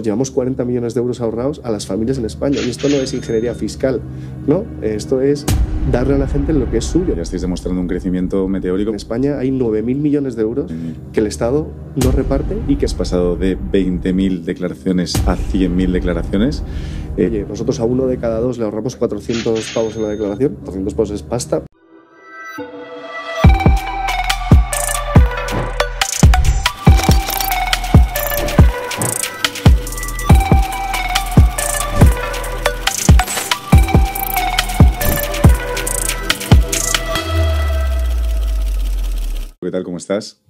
llevamos 40 millones de euros ahorrados a las familias en España. Y esto no es ingeniería fiscal, ¿no? Esto es darle a la gente lo que es suyo. Ya estáis demostrando un crecimiento meteórico. En España hay 9.000 millones de euros que el Estado no reparte. Y que es pasado de 20.000 declaraciones a 100.000 declaraciones. Oye, nosotros a uno de cada dos le ahorramos 400 pavos en la declaración. 400 pavos es pasta.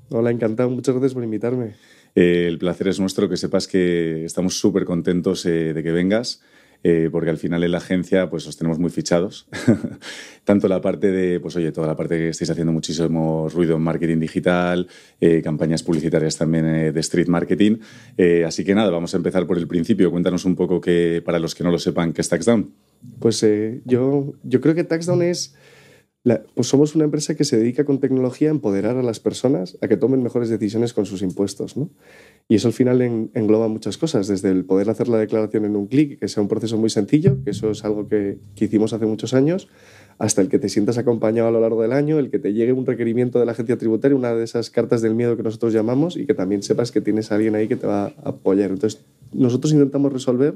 Hola, encantado. Muchas gracias por invitarme. Eh, el placer es nuestro que sepas que estamos súper contentos eh, de que vengas. Eh, porque al final en la agencia pues os tenemos muy fichados. Tanto la parte de, pues oye, toda la parte que estáis haciendo muchísimo ruido en marketing digital, campañas publicitarias también de street marketing. así que nada, vamos a empezar por el principio. Cuéntanos un poco que, para los que no lo sepan, qué es TaxDown. Pues yo, yo creo que TaxDown es pues somos una empresa que se dedica con tecnología a empoderar a las personas a que tomen mejores decisiones con sus impuestos. ¿no? Y eso al final engloba muchas cosas, desde el poder hacer la declaración en un clic, que sea un proceso muy sencillo, que eso es algo que, hicimos hace muchos años, hasta el que te sientas acompañado a lo largo del año, el que te llegue un requerimiento de la agencia tributaria, una de esas cartas del miedo que nosotros llamamos, y que también sepas que tienes a alguien ahí que te va a apoyar. Entonces, nosotros intentamos resolver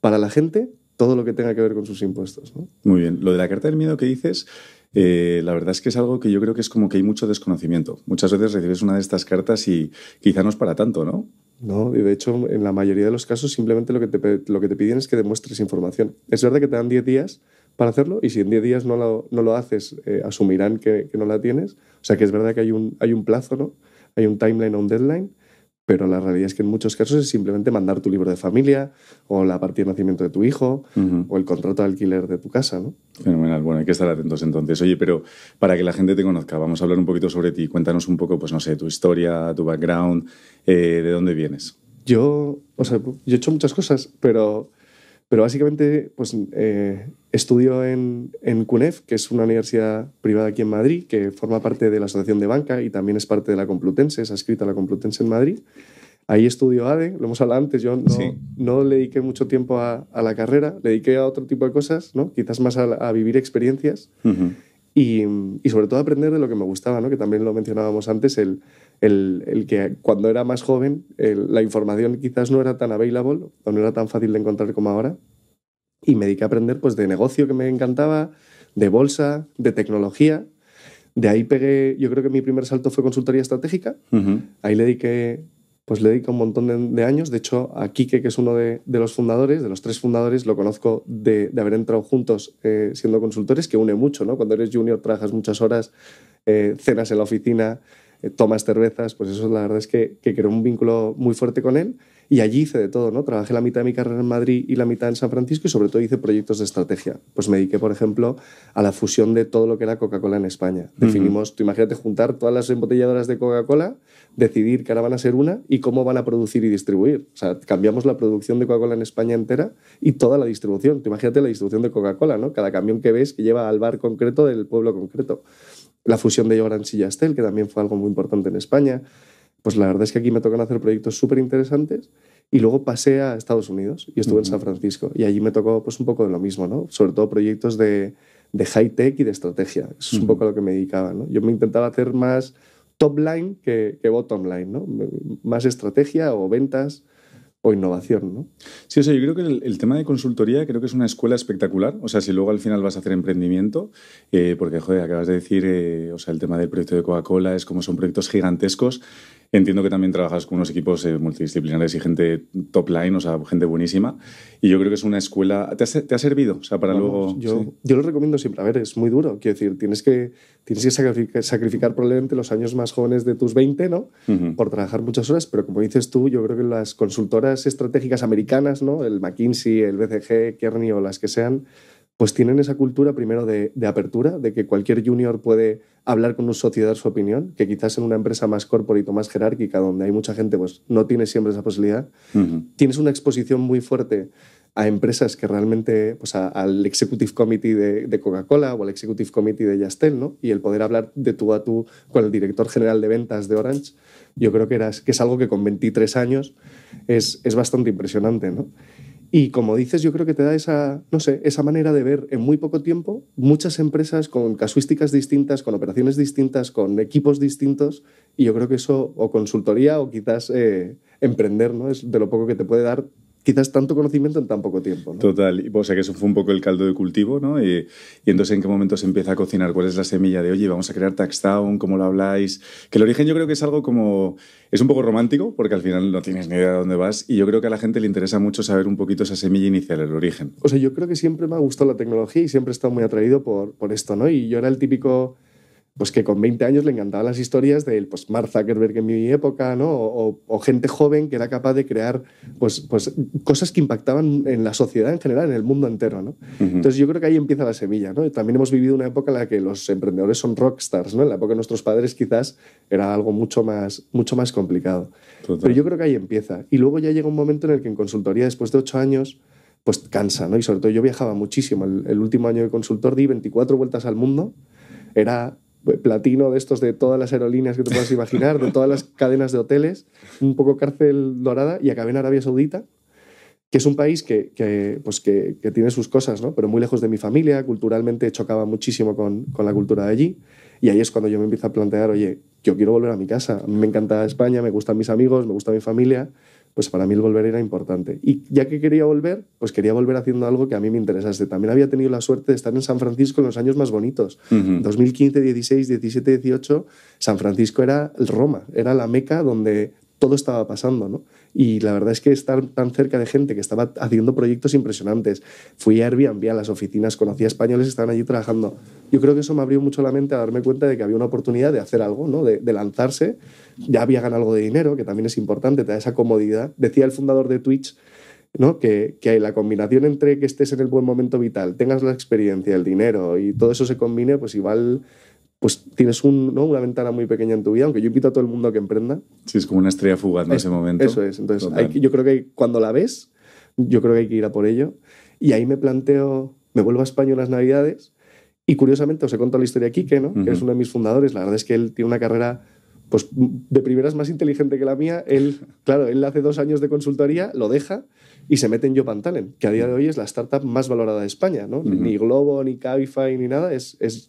para la gente todo lo que tenga que ver con sus impuestos. Muy bien, lo de la carta del miedo que dices eh, la verdad es que es algo que yo creo que es como que hay mucho desconocimiento. Muchas veces recibes una de estas cartas y quizá no es para tanto, ¿no? No, de hecho, en la mayoría de los casos simplemente lo que te, lo que te piden es que demuestres información. Es verdad que te dan 10 días para hacerlo y si en 10 días no lo, haces, eh, asumirán que, no la tienes. O sea que es verdad que hay un, hay un plazo, ¿no? Hay un timeline o un deadline pero la realidad es que en muchos casos es simplemente mandar tu libro de familia o la partida de nacimiento de tu hijo o el contrato de alquiler de tu casa. ¿no? Fenomenal, bueno, hay que estar atentos entonces. Oye, pero para que la gente te conozca, vamos a hablar un poquito sobre ti. Cuéntanos un poco, pues no sé, tu historia, tu background, eh, de dónde vienes. Yo, o sea, yo he hecho muchas cosas, pero pero básicamente, pues eh, estudio en, en, CUNEF, que es una universidad privada aquí en Madrid, que forma parte de la Asociación de Banca y también es parte de la Complutense, es adscrita a la Complutense en Madrid. Ahí estudio ADE, lo hemos hablado antes, yo no, no le dediqué mucho tiempo a, la carrera, le dediqué a otro tipo de cosas, ¿no? quizás más a, vivir experiencias y, y, sobre todo aprender de lo que me gustaba, ¿no? que también lo mencionábamos antes, el, el, que cuando era más joven la información quizás no era tan available o no era tan fácil de encontrar como ahora. Y me dediqué a aprender pues, de negocio que me encantaba, de bolsa, de tecnología. De ahí pegué, yo creo que mi primer salto fue consultoría estratégica. Ahí le dediqué pues le un montón de, años. De hecho, a Quique, que es uno de, los fundadores, de los tres fundadores, lo conozco de, haber entrado juntos eh, siendo consultores, que une mucho, ¿no? Cuando eres junior trabajas muchas horas, eh, cenas en la oficina, eh, tomas cervezas, pues eso la verdad es que, creo un vínculo muy fuerte con él. Y allí hice de todo, ¿no? Trabajé la mitad de mi carrera en Madrid y la mitad en San Francisco y sobre todo hice proyectos de estrategia. Pues me dediqué, por ejemplo, a la fusión de todo lo que era Coca-Cola en España. Definimos, tú imagínate juntar todas las embotelladoras de Coca-Cola, decidir que ahora van a ser una y cómo van a producir y distribuir. O sea, cambiamos la producción de Coca-Cola en España entera y toda la distribución. Tú imagínate la distribución de Coca-Cola, ¿no? Cada camión que ves que lleva al bar concreto del pueblo concreto la fusión de Orange y Yastel, que también fue algo muy importante en España. Pues la verdad es que aquí me tocan hacer proyectos súper interesantes y luego pasé a Estados Unidos y estuve en San Francisco y allí me tocó pues un poco de lo mismo, ¿no? Sobre todo proyectos de, de high tech y de estrategia. Eso es un poco a lo que me dedicaba, ¿no? Yo me intentaba hacer más top line que, que bottom line, ¿no? Más estrategia o ventas innovación. ¿no? Sí, o sea, yo creo que el, tema de consultoría creo que es una escuela espectacular. O sea, si luego al final vas a hacer emprendimiento, eh, porque, joder, acabas de decir, eh, o sea, el tema del proyecto de Coca-Cola es como son proyectos gigantescos Entiendo que también trabajas con unos equipos eh, multidisciplinares y gente top line, o sea, gente buenísima. Y yo creo que es una escuela. ¿Te ha, servido? O sea, para luego. Yo, yo, lo recomiendo siempre. A ver, es muy duro. Quiero decir, tienes que, tienes que sacrificar, probablemente los años más jóvenes de tus 20, ¿no? Por trabajar muchas horas. Pero como dices tú, yo creo que las consultoras estratégicas americanas, ¿no? El McKinsey, el BCG, Kearney o las que sean pues tienen esa cultura primero de, apertura, de que cualquier junior puede hablar con un socio y dar su opinión, que quizás en una empresa más corporate más jerárquica, donde hay mucha gente, pues no tiene siempre esa posibilidad. Tienes una exposición muy fuerte a empresas que realmente, pues al Executive Committee de, Coca-Cola o al Executive Committee de Yastel, ¿no? Y el poder hablar de tú a tú con el director general de ventas de Orange, yo creo que, es algo que con 23 años es, es bastante impresionante, ¿no? Y como dices, yo creo que te da esa, no sé, esa manera de ver en muy poco tiempo muchas empresas con casuísticas distintas, con operaciones distintas, con equipos distintos. Y yo creo que eso, o consultoría, o quizás eh, emprender, ¿no? Es de lo poco que te puede dar quizás tanto conocimiento en tan poco tiempo. ¿no? Total, o sea que eso fue un poco el caldo de cultivo, ¿no? Y, entonces, ¿en qué momento se empieza a cocinar? ¿Cuál es la semilla de, oye, vamos a crear town? cómo lo habláis? Que el origen yo creo que es algo como, es un poco romántico, porque al final no tienes ni idea de dónde vas, y yo creo que a la gente le interesa mucho saber un poquito esa semilla inicial, el origen. O sea, yo creo que siempre me ha gustado la tecnología y siempre he estado muy atraído por, por esto, ¿no? Y yo era el típico pues que con 20 años le encantaban las historias del pues, Mark Zuckerberg en mi época, ¿no? O, gente joven que era capaz de crear pues, pues, cosas que impactaban en la sociedad en general, en el mundo entero, ¿no? Entonces yo creo que ahí empieza la semilla, ¿no? También hemos vivido una época en la que los emprendedores son rockstars, ¿no? En la época de nuestros padres quizás era algo mucho más, mucho más complicado. Pero yo creo que ahí empieza. Y luego ya llega un momento en el que en consultoría, después de ocho años, pues cansa, ¿no? Y sobre todo yo viajaba muchísimo. El, el último año de consultor di 24 vueltas al mundo. Era platino de estos de todas las aerolíneas que te puedas imaginar, de todas las cadenas de hoteles, un poco cárcel dorada y acabé en Arabia Saudita, que es un país que, pues que, tiene sus cosas, pero muy lejos de mi familia, culturalmente chocaba muchísimo con, la cultura de allí y ahí es cuando yo me empiezo a plantear, oye, yo quiero volver a mi casa, me encanta España, me gustan mis amigos, me gusta mi familia, pues para mí el volver era importante. Y ya que quería volver, pues quería volver haciendo algo que a mí me interesase. También había tenido la suerte de estar en San Francisco en los años más bonitos. 2015, 16, 17, 18, San Francisco era Roma, era la meca donde todo estaba pasando, ¿no? Y la verdad es que estar tan cerca de gente que estaba haciendo proyectos impresionantes, fui a Airbnb a las oficinas, conocí a españoles que estaban allí trabajando. Yo creo que eso me abrió mucho la mente a darme cuenta de que había una oportunidad de hacer algo, ¿no? De, lanzarse. Ya había ganado algo de dinero, que también es importante, te da esa comodidad. Decía el fundador de Twitch ¿no? Que, que, la combinación entre que estés en el buen momento vital, tengas la experiencia, el dinero y todo eso se combine, pues igual pues tienes una ventana muy pequeña en tu vida, aunque yo invito a todo el mundo a que emprenda. Sí, es como una estrella fugaz en ese momento. Eso es, entonces yo creo que cuando la ves, yo creo que hay que ir a por ello. Y ahí me planteo, me vuelvo a España en las Navidades y curiosamente os he contado la historia de Quique, ¿no? que es uno de mis fundadores, la verdad es que él tiene una carrera pues de primeras más inteligente que la mía, él, claro, él hace dos años de consultoría, lo deja y se mete en Jopan que a día de hoy es la startup más valorada de España, ¿no? Ni Globo, ni Cabify, ni nada, es, es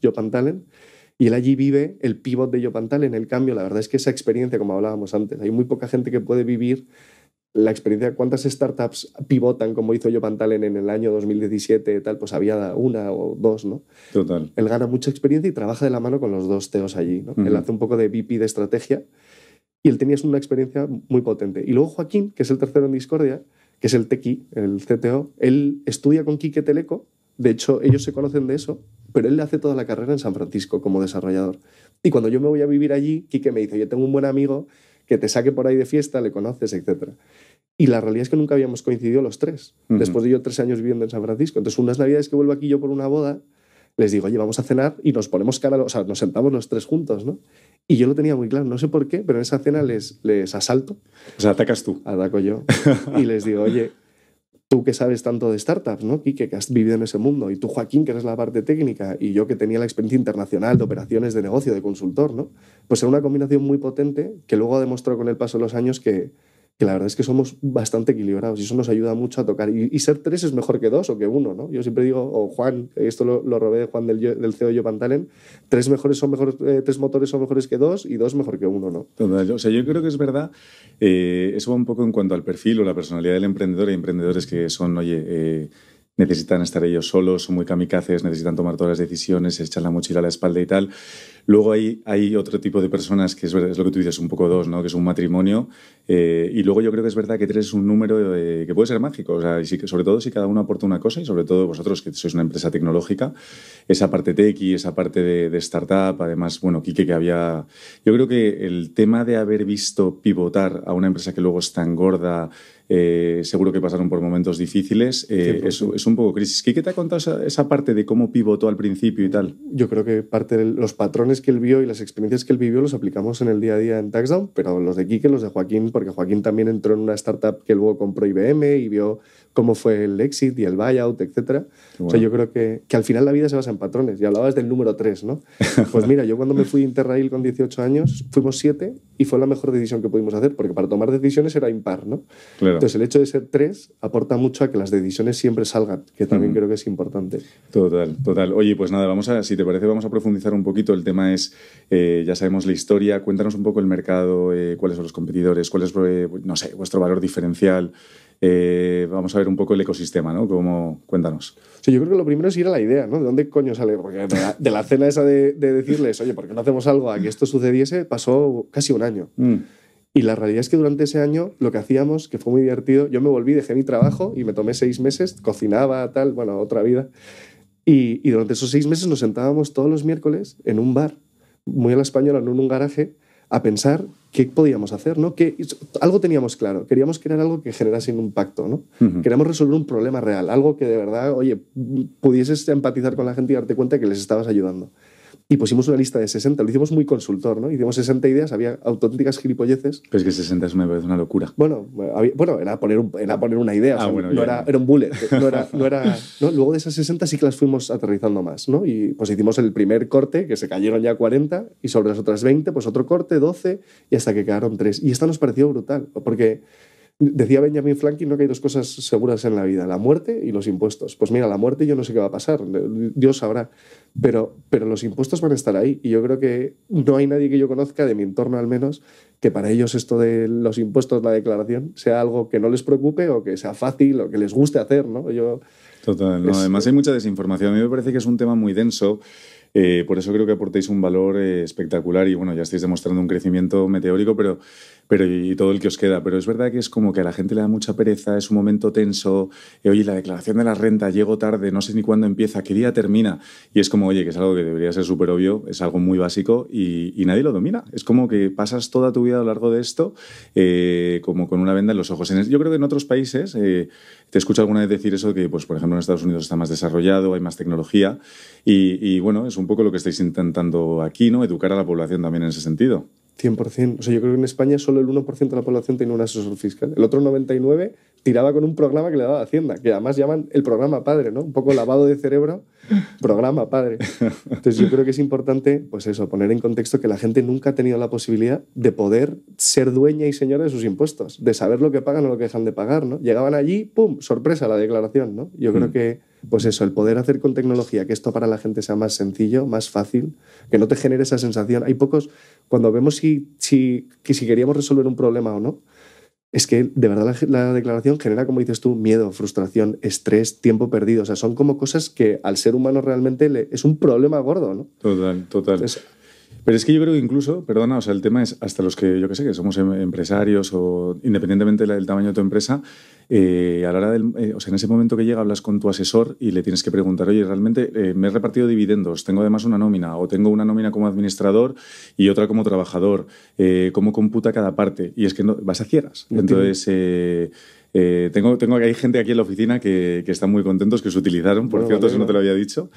y él allí vive el pivot de Yopantal en el cambio. La verdad es que esa experiencia, como hablábamos antes, hay muy poca gente que puede vivir la experiencia de cuántas startups pivotan, como hizo Joe en el año 2017, tal, pues había una o dos, ¿no? Total. Él gana mucha experiencia y trabaja de la mano con los dos teos allí, ¿no? Él hace un poco de VP de estrategia y él tenía una experiencia muy potente. Y luego Joaquín, que es el tercero en Discordia, que es el tequi, el CTO, él estudia con Quique Teleco, de hecho, ellos se conocen de eso, pero él le hace toda la carrera en San Francisco como desarrollador. Y cuando yo me voy a vivir allí, Quique me dice, yo tengo un buen amigo que te saque por ahí de fiesta, le conoces, etc. Y la realidad es que nunca habíamos coincidido los tres, después de yo tres años viviendo en San Francisco. Entonces, unas navidades que vuelvo aquí yo por una boda, les digo, oye, vamos a cenar y nos ponemos cara, o sea, nos sentamos los tres juntos, ¿no? Y yo lo tenía muy claro, no sé por qué, pero en esa cena les, les asalto. O sea, atacas tú. Ataco yo. Y les digo, oye, tú que sabes tanto de startups, ¿no? Quique, que has vivido en ese mundo, y tú, Joaquín, que eres la parte técnica, y yo que tenía la experiencia internacional de operaciones, de negocio, de consultor, ¿no? Pues era una combinación muy potente que luego demostró con el paso de los años que, que la verdad es que somos bastante equilibrados y eso nos ayuda mucho a tocar. Y, ser tres es mejor que dos o que uno, ¿no? Yo siempre digo, o Juan, esto lo, robé de Juan del, CEO Yo Pantalen, tres, mejores son mejores, eh, tres motores son mejores que dos y dos mejor que uno, ¿no? O sea, yo creo que es verdad, eh, eso va un poco en cuanto al perfil o la personalidad del emprendedor y emprendedores que son, oye, eh, necesitan estar ellos solos, son muy kamikazes, necesitan tomar todas las decisiones, echar la mochila a la espalda y tal. Luego hay, hay otro tipo de personas que es, lo que tú dices, un poco dos, ¿no? que es un matrimonio. Eh, y luego yo creo que es verdad que tres es un número que puede ser mágico, o sea, sobre todo si cada uno aporta una cosa y sobre todo vosotros que sois una empresa tecnológica, esa parte tech y esa parte de, de, startup, además, bueno, Quique que había... Yo creo que el tema de haber visto pivotar a una empresa que luego es tan gorda, eh, seguro que pasaron por momentos difíciles. Eh, es, un poco crisis. ¿Qué te ha contado esa, parte de cómo pivotó al principio y tal? Yo creo que parte de los patrones que él vio y las experiencias que él vivió los aplicamos en el día a día en Taxdown, pero los de Quique, los de Joaquín, porque Joaquín también entró en una startup que luego compró IBM y vio cómo fue el exit y el buyout, etc. O sea, yo creo que, que, al final la vida se basa en patrones. Y hablabas del número 3, ¿no? Pues mira, yo cuando me fui a Interrail con 18 años, fuimos 7 y fue la mejor decisión que pudimos hacer, porque para tomar decisiones era impar, ¿no? Entonces el hecho de ser 3 aporta mucho a que las decisiones siempre salgan, que también creo que es importante. Total, total. Oye, pues nada, vamos a, si te parece, vamos a profundizar un poquito. El tema es, eh, ya sabemos la historia, cuéntanos un poco el mercado, eh, cuáles son los competidores, cuál es, eh, no sé, vuestro valor diferencial. Eh, vamos a ver un poco el ecosistema, ¿no? Como, cuéntanos. yo creo que lo primero es ir a la idea, ¿no? ¿De dónde coño sale? Porque de la, de cena esa de, decirles, oye, ¿por qué no hacemos algo a que esto sucediese? Pasó casi un año. Mm. Y la realidad es que durante ese año lo que hacíamos, que fue muy divertido, yo me volví, dejé mi trabajo y me tomé seis meses, cocinaba, tal, bueno, otra vida. Y, durante esos seis meses nos sentábamos todos los miércoles en un bar, muy a la española, no en un garaje, a pensar qué podíamos hacer, ¿no? Que algo teníamos claro, queríamos crear algo que generase un impacto, ¿no? Queríamos resolver un problema real, algo que de verdad, oye, pudieses empatizar con la gente y darte cuenta que les estabas ayudando y pusimos una lista de 60. Lo hicimos muy consultor, ¿no? Hicimos 60 ideas, había auténticas gilipolleces. Pero es que 60 es una, locura. Bueno, bueno era, poner una idea, ah, no era, un bullet. No era, Luego de esas 60 sí que las fuimos aterrizando más, ¿no? Y pues hicimos el primer corte, que se cayeron ya 40, y sobre las otras 20, pues otro corte, 12, y hasta que quedaron 3. Y esta nos pareció brutal, porque Decía Benjamin Franklin ¿no? que hay dos cosas seguras en la vida, la muerte y los impuestos. Pues mira, la muerte yo no sé qué va a pasar, Dios sabrá, pero, pero los impuestos van a estar ahí. Y yo creo que no hay nadie que yo conozca, de mi entorno al menos, que para ellos esto de los impuestos, la declaración, sea algo que no les preocupe o que sea fácil o que les guste hacer. ¿no? Yo, Total, además hay mucha desinformación. A mí me parece que es un tema muy denso. Eh, por eso creo que aportéis un valor eh, espectacular y bueno, ya estáis demostrando un crecimiento meteórico, pero pero y todo el que os queda. Pero es verdad que es como que a la gente le da mucha pereza, es un momento tenso, oye, la declaración de la renta, llego tarde, no sé ni cuándo empieza, qué día termina. Y es como, oye, que es algo que debería ser súper obvio, es algo muy básico y, nadie lo domina. Es como que pasas toda tu vida a lo largo de esto eh, como con una venda en los ojos. yo creo que en otros países, eh, te escucho alguna vez decir eso, que pues, por ejemplo en Estados Unidos está más desarrollado, hay más tecnología, y, y bueno, es un poco lo que estáis intentando aquí, ¿no? Educar a la población también en ese sentido. 100%. O sea, yo creo que en España solo el 1% de la población tiene un asesor fiscal. El otro 99% tiraba con un programa que le daba Hacienda, que además llaman el programa padre, ¿no? Un poco lavado de cerebro, programa padre. Entonces yo creo que es importante, pues eso, poner en contexto que la gente nunca ha tenido la posibilidad de poder ser dueña y señora de sus impuestos, de saber lo que pagan o lo que dejan de pagar, ¿no? Llegaban allí, ¡pum!, sorpresa la declaración, ¿no? Yo creo mm. que pues eso, el poder hacer con tecnología que esto para la gente sea más sencillo, más fácil, que no te genere esa sensación. Hay pocos, cuando vemos si, si, que si queríamos resolver un problema o no, es que de verdad la, declaración genera, como dices tú, miedo, frustración, estrés, tiempo perdido. O sea, son como cosas que al ser humano realmente le, es un problema gordo, ¿no? Total, total. Pero es que yo creo que incluso, perdona, o sea, el tema es hasta los que, yo que sé, que somos em, empresarios o independientemente del tamaño de tu empresa, eh, a la hora del, eh, o sea, en ese momento que llega hablas con tu asesor y le tienes que preguntar, oye, realmente eh, me he repartido dividendos, tengo además una nómina, o tengo una nómina como administrador y otra como trabajador, ¿cómo computa cada parte? Y es que no, vas a ciegas. Entonces... tengo, tengo, hay gente aquí en la oficina que, están muy contentos, que se utilizaron, por cierto, eso no te lo había dicho.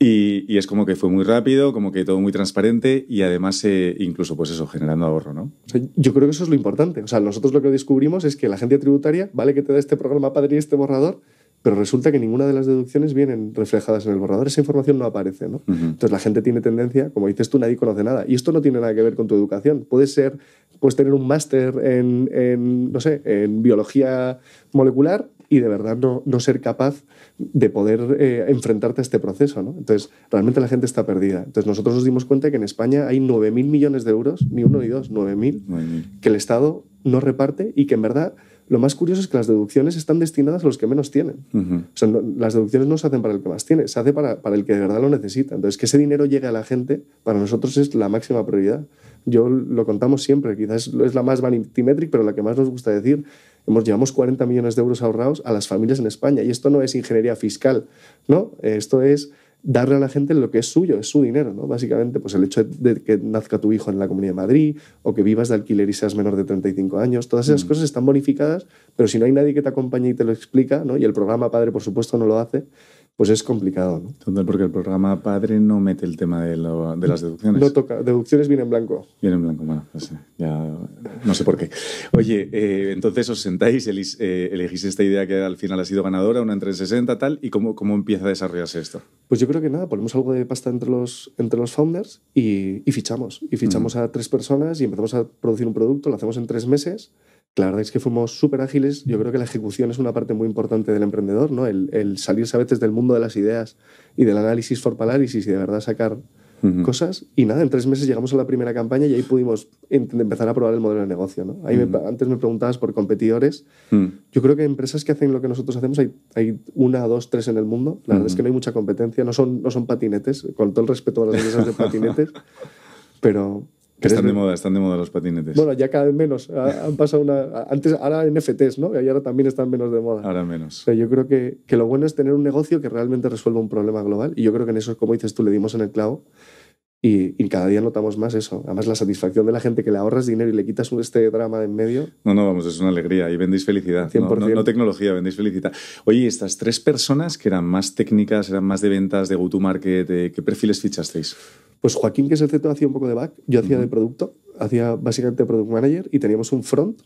Y, es como que fue muy rápido, como que todo muy transparente y además eh, incluso pues eso, generando ahorro, ¿no? yo creo que eso es lo importante. O sea, nosotros lo que descubrimos es que la agencia tributaria, vale que te da este programa padre y este borrador, pero resulta que ninguna de las deducciones vienen reflejadas en el borrador, esa información no aparece. ¿no? Entonces la gente tiene tendencia, como dices tú, nadie conoce nada. Y esto no tiene nada que ver con tu educación. Puedes, ser, puedes tener un máster en, no sé, en biología molecular y de verdad no, ser capaz de poder eh, enfrentarte a este proceso. Entonces, realmente la gente está perdida. Entonces, nosotros nos dimos cuenta que en España hay 9.000 millones de euros, ni uno ni dos, 9.000, que el Estado no reparte y que en verdad lo más curioso es que las deducciones están destinadas a los que menos tienen. las deducciones no se hacen para el que más tiene, se hace para, para el que de verdad lo necesita. Entonces, que ese dinero llegue a la gente, para nosotros es la máxima prioridad yo lo contamos siempre, quizás es la más vanitimétrica, pero la que más nos gusta decir, hemos, llevamos 40 millones de euros ahorrados a las familias en España. Y esto no es ingeniería fiscal, ¿no? Esto es darle a la gente lo que es suyo, es su dinero, ¿no? Básicamente, pues el hecho de que nazca tu hijo en la Comunidad de Madrid o que vivas de alquiler y seas menor de 35 años, todas esas mm. cosas están bonificadas, pero si no hay nadie que te acompañe y te lo explica, ¿no? Y el programa Padre, por supuesto, no lo hace, pues es complicado. ¿no? Total, porque el programa padre no mete el tema de, lo, de las deducciones. No toca, deducciones viene en blanco. Viene en blanco, bueno, no sé, ya, no sé por qué. Oye, eh, entonces os sentáis, eh, elegís esta idea que al final ha sido ganadora, una entre 60, tal, ¿y cómo, cómo empieza a desarrollarse esto? Pues yo creo que nada, ponemos algo de pasta entre los, entre los founders y, fichamos. Y fichamos a tres personas y empezamos a producir un producto, lo hacemos en tres meses la verdad es que fuimos súper ágiles. Yo creo que la ejecución es una parte muy importante del emprendedor, ¿no? El, el, salirse a veces del mundo de las ideas y del análisis for parálisis y de verdad sacar cosas. Y nada, en tres meses llegamos a la primera campaña y ahí pudimos empezar a probar el modelo de negocio, antes me preguntabas por competidores. Mm. Yo creo que empresas que hacen lo que nosotros hacemos hay, una, dos, tres en el mundo. La verdad es que no hay mucha competencia. No son, no son patinetes, con todo el respeto a las empresas de patinetes. Pero, están de moda, están de moda los patinetes. Bueno, ya cada vez menos. Han pasado una... Antes, ahora NFTs, ¿no? Y ahora también están menos de moda. Ahora menos. yo creo que, que lo bueno es tener un negocio que realmente resuelva un problema global. Y yo creo que en eso, como dices tú, le dimos en el clavo. Y, cada día notamos más eso. Además, la satisfacción de la gente que le ahorras dinero y le quitas este drama de en medio. No, no, vamos, es una alegría y vendéis felicidad. 100%. No, tecnología, vendéis felicidad. Oye, estas tres personas que eran más técnicas, eran más de ventas, de go-to-market, ¿qué perfiles fichasteis? Pues Joaquín, que es el CTO, hacía un poco de back, yo hacía de producto, hacía básicamente product manager y teníamos un front.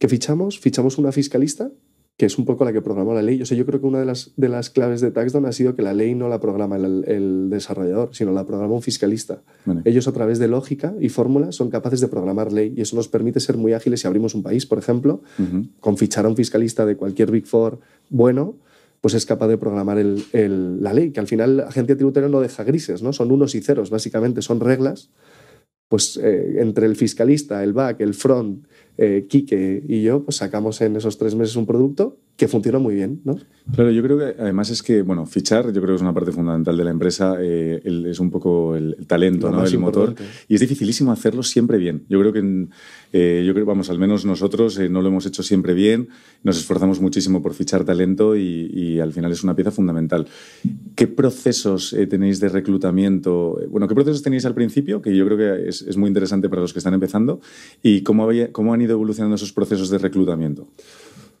que fichamos? Fichamos una fiscalista que es un poco la que programó la ley. Yo sé, yo creo que una de las, de las claves de Taxdown ha sido que la ley no la programa el, desarrollador, sino la programa un fiscalista. Ellos a través de lógica y fórmulas son capaces de programar ley y eso nos permite ser muy ágiles si abrimos un país, por ejemplo, con fichar a un fiscalista de cualquier Big Four bueno, pues es capaz de programar la ley, que al final la agencia tributaria no deja grises, ¿no? Son unos y ceros, básicamente, son reglas. Pues eh, entre el fiscalista, el back, el front, eh, Quique y yo, pues sacamos en esos tres meses un producto que funciona muy bien, ¿no? Claro, yo creo que además es que, bueno, fichar yo creo que es una parte fundamental de la empresa, eh, es un poco el, talento, ¿no? el motor, y es dificilísimo hacerlo siempre bien. Yo creo que, eh, yo creo, vamos, al menos nosotros eh, no lo hemos hecho siempre bien, nos esforzamos muchísimo por fichar talento y, al final es una pieza fundamental. ¿Qué procesos tenéis de reclutamiento? Bueno, ¿qué procesos tenéis al principio? Que yo creo que es, es muy interesante para los que están empezando, y cómo, cómo han ido evolucionando esos procesos de reclutamiento?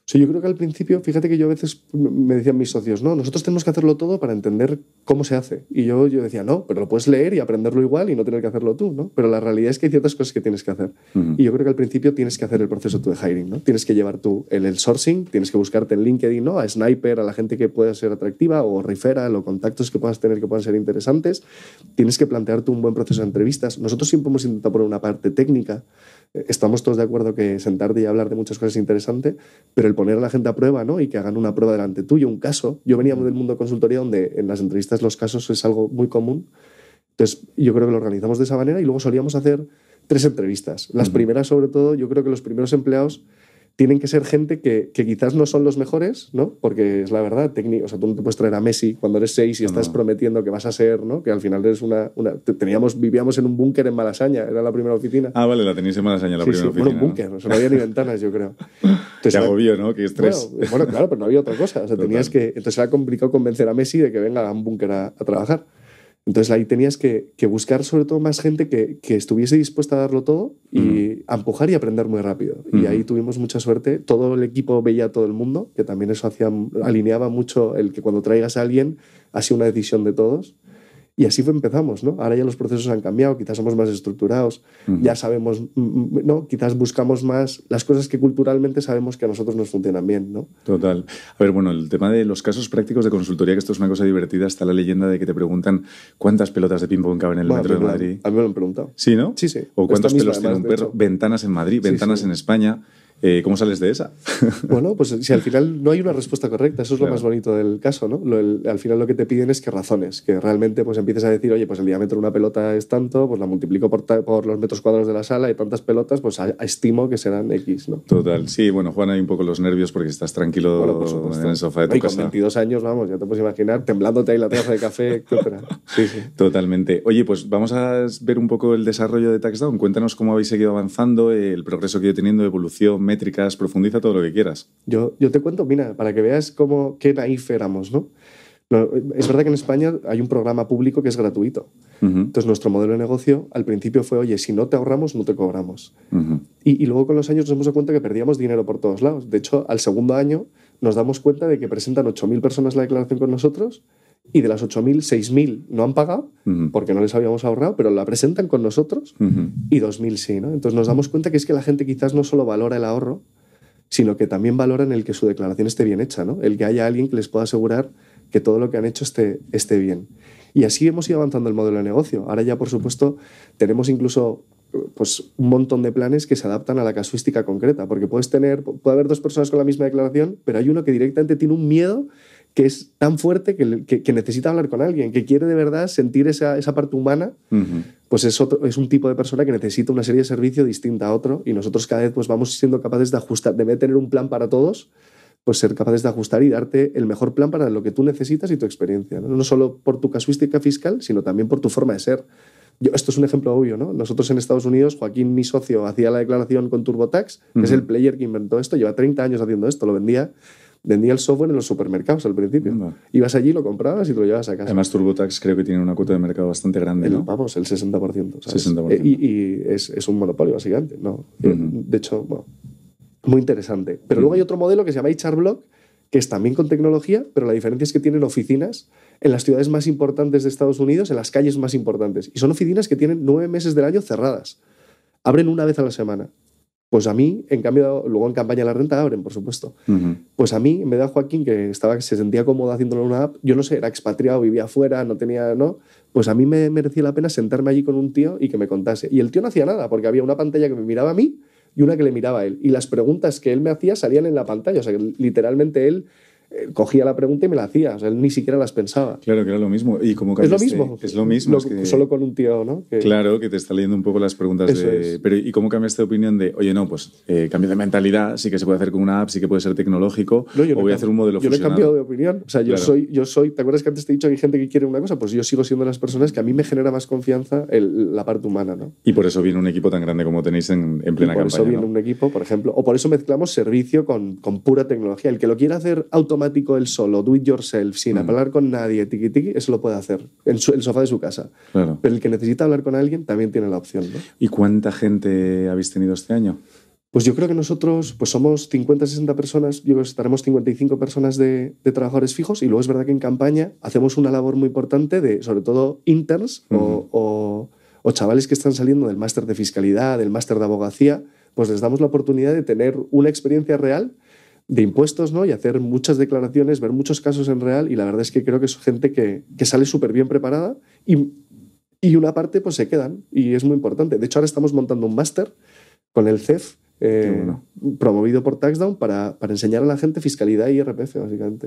Sí, yo creo que al principio, fíjate que yo a veces me decían mis socios, no, nosotros tenemos que hacerlo todo para entender cómo se hace. Y yo, yo decía, no, pero lo puedes leer y aprenderlo igual y no tener que hacerlo tú, ¿no? Pero la realidad es que hay ciertas cosas que tienes que hacer. Y yo creo que al principio tienes que hacer el proceso tú de hiring, ¿no? Tienes que llevar tú el, sourcing, tienes que buscarte en LinkedIn, ¿no? A Sniper, a la gente que pueda ser atractiva o referral o contactos que puedas tener que puedan ser interesantes. Tienes que plantearte un buen proceso de entrevistas. Nosotros siempre hemos intentado poner una parte técnica estamos todos de acuerdo que sentarte y hablar de muchas cosas es interesante, pero el poner a la gente a prueba, ¿no? Y que hagan una prueba delante tuyo, un caso. Yo venía del mundo de consultoría donde en las entrevistas los casos es algo muy común. Entonces, yo creo que lo organizamos de esa manera y luego solíamos hacer tres entrevistas. Las primeras, sobre todo, yo creo que los primeros empleados tienen que ser gente que, quizás no son los mejores, ¿no? Porque es la verdad, o sea, tú no te puedes traer a Messi cuando eres seis y estás prometiendo que vas a ser, ¿no? Que al final eres una... una teníamos, vivíamos en un búnker en Malasaña, era la primera oficina. Ah, vale, la tenías en Malasaña, la primera oficina. sí. oficina. Bueno, un búnker, ¿no? había ni ventanas, yo creo. Entonces, agobio, ¿no? Que estrés. Bueno, claro, pero no había otra cosa. O sea, tenías que... Entonces era complicado convencer a Messi de que venga a un búnker a trabajar. Entonces ahí tenías que, buscar sobre todo más gente que, estuviese dispuesta a darlo todo y empujar y aprender muy rápido. Y ahí tuvimos mucha suerte. Todo el equipo veía a todo el mundo, que también eso hacía, alineaba mucho el que cuando traigas a alguien ha sido una decisión de todos. Y así empezamos, ¿no? Ahora ya los procesos han cambiado, quizás somos más estructurados, ya sabemos, mm, mm, ¿no? Quizás buscamos más las cosas que culturalmente sabemos que a nosotros nos funcionan bien, ¿no? Total. A ver, bueno, el tema de los casos prácticos de consultoría, que esto es una cosa divertida, está la leyenda de que te preguntan cuántas pelotas de ping-pong caben en el metro de Madrid. A mí me lo han preguntado. ¿Sí, no? Sí, sí. O cuántas pelotas tiene un perro. Ventanas en Madrid, ventanas en España. Eh, ¿Cómo sales de esa? bueno, pues si al final no hay una respuesta correcta, eso es lo más bonito del caso, ¿no? al final lo que te piden es que razones, que realmente pues empieces a decir, oye, pues el diámetro de una pelota es tanto, pues la multiplico por, los metros cuadrados de la sala y tantas pelotas, pues estimo que serán X, ¿no? Total, sí, bueno, Juan, hay un poco los nervios porque estás tranquilo en el sofá de tu casa. con 22 años, vamos, ya te puedes imaginar, temblándote ahí la taza de café, etcétera. Sí, sí. Totalmente. Oye, pues vamos a ver un poco el desarrollo de Taxdown. Cuéntanos cómo habéis seguido avanzando, el progreso que he ido teniendo, evolución, métricas, profundiza todo lo que quieras. Yo, yo te cuento, mira, para que veas cómo, qué naif éramos, ¿no? es verdad que en España hay un programa público que es gratuito. Entonces, nuestro modelo de negocio al principio fue, oye, si no te ahorramos, no te cobramos. y, y, luego con los años nos hemos dado cuenta que perdíamos dinero por todos lados. De hecho, al segundo año nos damos cuenta de que presentan 8.000 personas la declaración con nosotros y de las 8.000, 6.000 no han pagado porque no les habíamos ahorrado, pero la presentan con nosotros y 2.000 sí. ¿no? Entonces nos damos cuenta que es que la gente quizás no solo valora el ahorro, sino que también valora en el que su declaración esté bien hecha, ¿no? el que haya alguien que les pueda asegurar que todo lo que han hecho esté, esté bien. Y así hemos ido avanzando el modelo de negocio. Ahora ya, por supuesto, tenemos incluso pues, un montón de planes que se adaptan a la casuística concreta, porque puedes tener, puede haber dos personas con la misma declaración, pero hay uno que directamente tiene un miedo que es tan fuerte que, que, necesita hablar con alguien, que quiere de verdad sentir esa, esa parte humana, pues es, es un tipo de persona que necesita una serie de servicios distinta a otro y nosotros cada vez pues vamos siendo capaces de ajustar, Debe tener un plan para todos, pues ser capaces de ajustar y darte el mejor plan para lo que tú necesitas y tu experiencia, no, solo por tu casuística fiscal, sino también por tu forma de ser. Yo, esto es un ejemplo obvio, ¿no? Nosotros en Estados Unidos, Joaquín, mi socio, hacía la declaración con TurboTax, que es el player que inventó esto, lleva 30 años haciendo esto, lo vendía vendía el software en los supermercados al principio. Ibas allí, lo comprabas y te lo llevabas a casa. Además, TurboTax creo que tiene una cuota de mercado bastante grande. El, Vamos, el 60%. Eh, y, y es, es, un monopolio, básicamente. ¿no? Eh, de hecho, muy interesante. Pero luego hay otro modelo que se llama HRBlock, que es también con tecnología, pero la diferencia es que tienen oficinas en las ciudades más importantes de Estados Unidos, en las calles más importantes. Y son oficinas que tienen nueve meses del año cerradas. Abren una vez a la semana. Pues a mí, en cambio, luego en campaña la renta abren, por supuesto. Pues a mí, en vez de Joaquín, que estaba, se sentía cómodo haciéndolo una app, yo no sé, era expatriado, vivía afuera, no tenía, ¿no? Pues a mí me merecía la pena sentarme allí con un tío y que me contase. Y el tío no hacía nada, porque había una pantalla que me miraba a mí y una que le miraba a él. Y las preguntas que él me hacía salían en la pantalla, o sea, literalmente él eh, cogía la pregunta y me la hacía. O sea, él ni siquiera las pensaba. Claro, que era lo mismo. Y como es lo mismo. Es lo mismo. solo con un tío, ¿no? Claro, que te está leyendo un poco las preguntas. Pero ¿y cómo cambiaste de opinión de, oye, no, pues eh, cambio de mentalidad, sí que se puede hacer con una app, sí que puede ser tecnológico, yo o voy a hacer un modelo Yo no he cambiado de opinión. O sea, yo, soy, yo soy, ¿te acuerdas que antes te he dicho que hay gente que quiere una cosa? Pues yo sigo siendo de las personas que a mí me genera más confianza la parte humana, ¿no? Y por eso viene un equipo tan grande como tenéis en, plena campaña. Por eso viene un equipo, por ejemplo, o por eso mezclamos servicio con, con pura tecnología. El que lo quiera hacer automáticamente el él solo, do it yourself, sin mm. hablar con nadie, tiqui tiqui, eso lo puede hacer en el sofá de su casa. Pero el que necesita hablar con alguien también tiene la opción. ¿Y cuánta gente habéis tenido este año? Pues yo creo que nosotros pues somos 50, 60 personas, yo creo que estaremos 55 personas de, trabajadores fijos y luego es verdad que en campaña hacemos una labor muy importante de, sobre todo, interns o, o, chavales que están saliendo del máster de fiscalidad, del máster de abogacía, pues les damos la oportunidad de tener una experiencia real de impuestos ¿no? y hacer muchas declaraciones, ver muchos casos en real y la verdad es que creo que es gente que, sale súper bien preparada y, y, una parte pues se quedan y es muy importante. De hecho ahora estamos montando un máster con el CEF eh, promovido por Taxdown para, enseñar a la gente fiscalidad y IRPF, básicamente.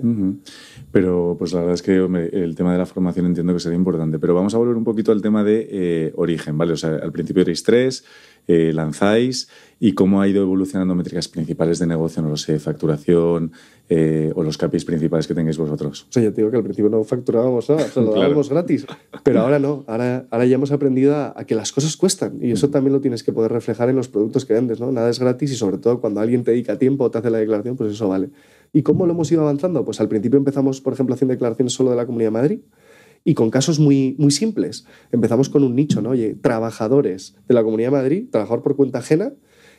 Pero pues la verdad es que el tema de la formación entiendo que sería importante, pero vamos a volver un poquito al tema de eh, origen, ¿vale? O sea, al principio erais tres, eh, lanzáis y cómo ha ido evolucionando métricas principales de negocio, no lo sé, facturación o los capis principales que tengáis vosotros. O sea, yo te digo que al principio no facturábamos nada, lo dábamos gratis, pero ahora no, ahora, ya hemos aprendido a, que las cosas cuestan y eso también lo tienes que poder reflejar en los productos que vendes, ¿no? Nada es gratis y sobre todo cuando alguien te dedica tiempo o te hace la declaración, pues eso vale. ¿Y cómo lo hemos ido avanzando? Pues al principio empezamos, por ejemplo, haciendo declaraciones solo de la Comunidad de Madrid y con casos muy, muy simples. Empezamos con un nicho, ¿no? Oye, trabajadores de la Comunidad de Madrid, trabajador por cuenta ajena,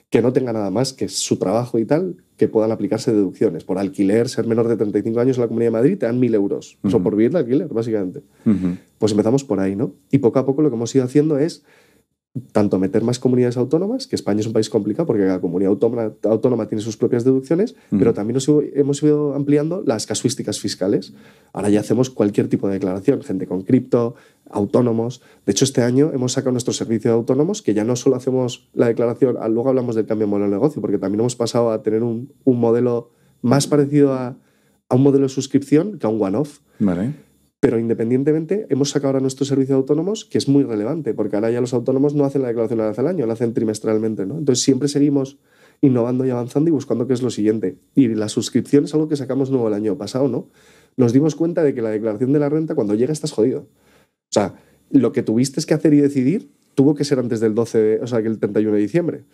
que no tenga nada más que su trabajo y tal, que puedan aplicarse deducciones. Por alquiler, ser menor de 35 años en la Comunidad de Madrid, te dan 1.000 euros. o por vivir de alquiler, básicamente. Pues empezamos por ahí, ¿no? Y poco a poco lo que hemos ido haciendo es tanto meter más comunidades autónomas, que España es un país complicado porque cada comunidad autónoma, tiene sus propias deducciones, pero también hemos ido ampliando las casuísticas fiscales. Ahora ya hacemos cualquier tipo de declaración, gente con cripto, autónomos. De hecho, este año hemos sacado nuestro servicio de autónomos, que ya no solo hacemos la declaración, ah, luego hablamos del cambio de modelo de negocio, porque también hemos pasado a tener un, modelo más parecido a, a, un modelo de suscripción que a un one-off. Vale pero independientemente, hemos sacado ahora nuestro servicio de autónomos, que es muy relevante, porque ahora ya los autónomos no hacen la declaración la vez al año, la hacen trimestralmente. ¿no? Entonces siempre seguimos innovando y avanzando y buscando qué es lo siguiente. Y la suscripción es algo que sacamos nuevo el año pasado, ¿no? Nos dimos cuenta de que la declaración de la renta, cuando llega, estás jodido. O sea, lo que tuviste que hacer y decidir tuvo que ser antes del 12, o sea, que el 31 de diciembre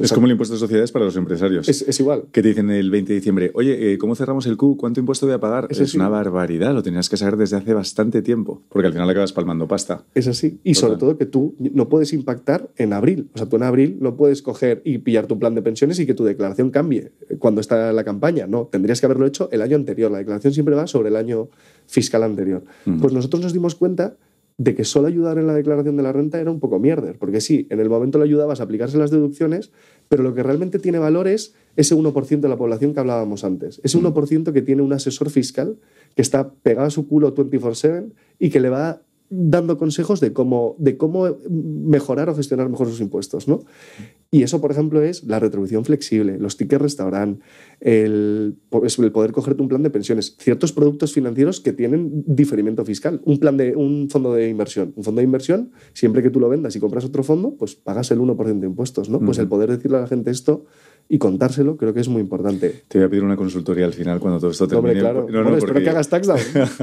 es como el impuesto de sociedades para los empresarios. Es, igual. Que te dicen el 20 de diciembre, oye, eh, ¿cómo cerramos el Q? ¿Cuánto impuesto voy a pagar? Es, una barbaridad, lo tenías que saber desde hace bastante tiempo, porque al final acabas palmando pasta. Es así. Y sobre todo que tú no puedes impactar en abril. O sea, tú en abril no puedes coger y pillar tu plan de pensiones y que tu declaración cambie eh, cuando está la campaña. No, tendrías que haberlo hecho el año anterior. La declaración siempre va sobre el año fiscal anterior. Pues nosotros nos dimos cuenta de que solo ayudar en la declaración de la renta era un poco mierder, porque sí, en el momento le ayudabas a aplicarse las deducciones, pero lo que realmente tiene valor es ese 1% de la población que hablábamos antes, ese 1% mm. que tiene un asesor fiscal que está pegado a su culo 24/7 y que le va dando consejos de cómo, mejorar o gestionar mejor sus impuestos. ¿no? Y eso, por ejemplo, es la retribución flexible, los tickets restaurant, el, el poder cogerte un plan de pensiones, ciertos productos financieros que tienen diferimiento fiscal. Un, plan de, un fondo de inversión. Un fondo de inversión, siempre que tú lo vendas y compras otro fondo, pues pagas el 1% de impuestos. ¿no? Pues el poder decirle a la gente esto y contárselo creo que es muy importante. Te voy a pedir una consultoría al final cuando todo esto termine. Hombre, claro. No, espero que hagas tax O